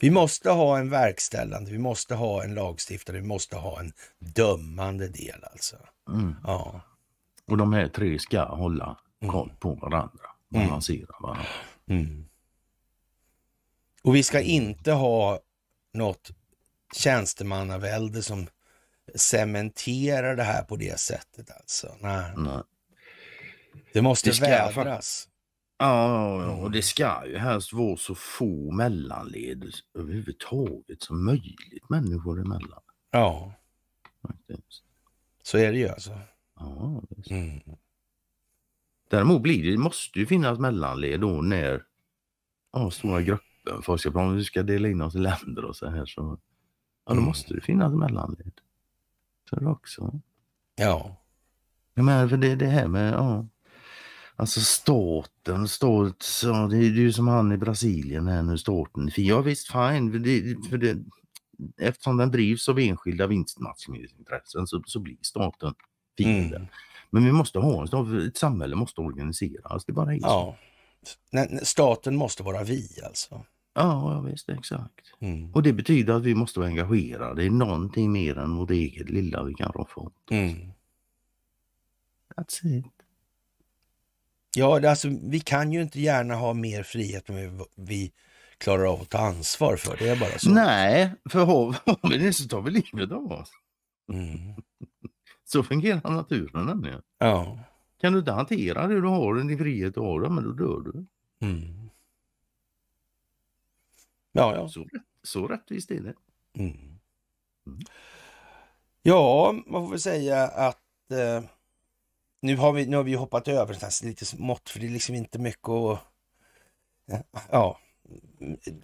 Vi måste ha en verkställande, vi måste ha en lagstiftande, vi måste ha en dömande del alltså. Mm. Ja. Och de här tre ska hålla mm. koll på varandra, mm. balansera varandra. Mm. Och vi ska inte ha något tjänstemannavälde som cementerar det här på det sättet alltså. Nej. Nej. Det måste det vädras. Ja, och det ska ju helst vara så få mellanled överhuvudtaget som möjligt människor emellan. Ja. Så är det ju alltså. Ja, visst. Mm. Däremot blir det, måste ju finnas mellanled då när ja, stora mm. gruppen folk ska forskarplan, vi ska dela in oss i länder och så här. Så, ja, då mm. måste det finnas mellanled. Så det också. Ja. Jag menar, för det, det här med, ja. Alltså staten, stat, ja, det är ju som han i Brasilien här nu, staten. Ja visst, fine, för det, för det, eftersom den drivs av enskilda vinstmaximeringsintressen så, så blir staten fienden. Mm. Men vi måste ha en stat, ett samhälle måste organiseras, det bara är så. Staten måste vara vi alltså? Ja, visst, exakt. Mm. Och det betyder att vi måste vara engagerade i någonting mer än vårt eget lilla vi kan rå för. Mm. That's it. Ja, alltså, vi kan ju inte gärna ha mer frihet än vi klarar av att ta ansvar för. Det är bara så. Nej, för har vi det så tar vi livet av oss. Mm. Så fungerar naturen nämligen. Ja. Kan du inte hantera det du har, din frihet du har, men då dör du. Mm. Ja, ja. Så, så rättvist är det. Mm. mm. Ja, man får väl säga att eh, nu har vi, nu har vi hoppat över det här, lite smått för det är liksom inte mycket att... Ja,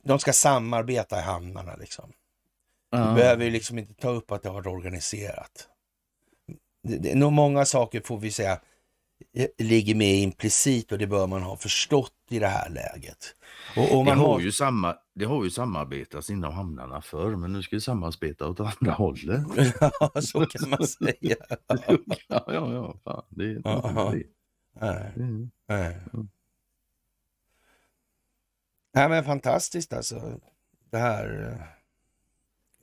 de ska samarbeta i hamnarna liksom. Du behöver ju liksom inte ta upp att det har varit organiserat. Det, det, nog många saker får vi säga eh, ligger med implicit och det bör man ha förstått i det här läget. Och, och det, har Ju samma, det har ju samarbetats inom hamnarna förr, men nu ska vi samarbeta åt andra hållet. ja, så kan man säga. ja, ja, ja. Fan, det är inte Nej. Nej. Nej, men fantastiskt alltså. Det här eh,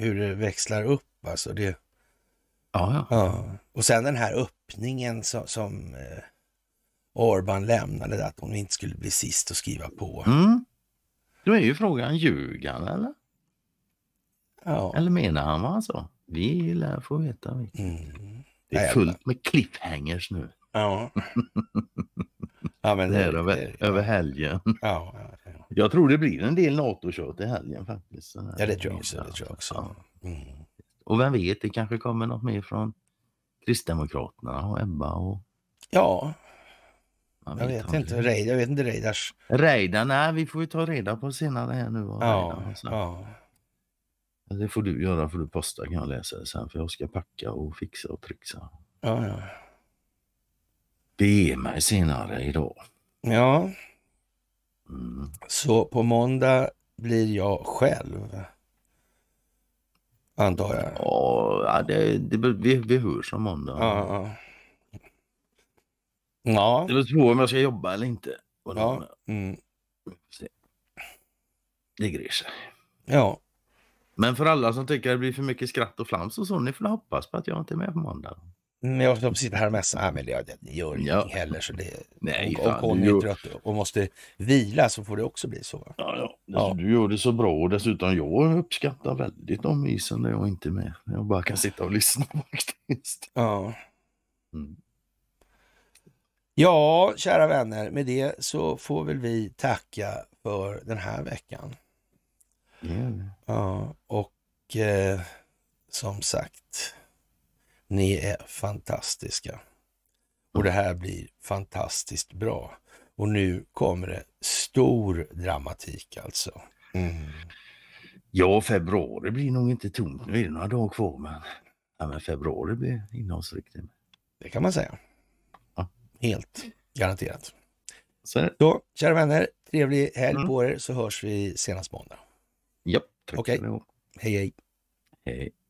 hur det växlar upp alltså. Det... Ja, ja. ja. Och sen den här öppningen som, som eh, Orban lämnade, att hon inte skulle bli sist att skriva på. Mm. Då är ju frågan, ljuger han eller? Ja. Eller menar han vad han sa? Vi lär få veta. Mm. Det är fullt med cliffhangers nu. Ja. ja men det, det är över, över helgen. Ja, ja, ja, Jag tror det blir en del NATO-kött i helgen faktiskt. Ja, det tror jag också. Det tror jag också. Mm. Och vem vet, det kanske kommer något mer från Kristdemokraterna och Ebba och Ja, man jag vet inte. Reid, jag vet inte Reidars. Reidar, nej vi får ju ta reda på senare här nu. Ja, ja. Det får du göra, får du posta kan jag läsa det sen för jag ska packa och fixa och trixa. Ja, ja. Be mig senare idag. Ja. Mm. Så på måndag blir jag själv. Antar jag. Ja, det, det, vi, vi hörs om måndag. Ja, ja. Ja. Det beror på om jag ska jobba eller inte. Och ja. Mm. Det grejer sig. Ja. Men för alla som tycker att det blir för mycket skratt och flams och så, ni får hoppas på att jag inte är med på måndag. Mm, jag som sitter här och mässar, men det gör ingenting ja. heller. Så det, Nej, och, och Conny är trött och måste vila så får det också bli så. Ja, ja. ja. Alltså, du gör det så bra och dessutom jag uppskattar väldigt om isen när jag inte är med. Jag bara kan sitta och lyssna faktiskt. Ja. Mm. Ja, kära vänner, med det så får väl vi tacka för den här veckan. Mm. Ja, och eh, som sagt, ni är fantastiska. Och det här blir fantastiskt bra. Och nu kommer det stor dramatik alltså. Mm. Ja, februari blir nog inte tomt. Nu är det några dagar kvar, men, ja, men februari blir innehållsrikt. Det kan man säga. Helt garanterat. Så Då, kära vänner, trevlig helg mm. på er så hörs vi senast måndag. Japp, tack okay. Hej, hej. Hej.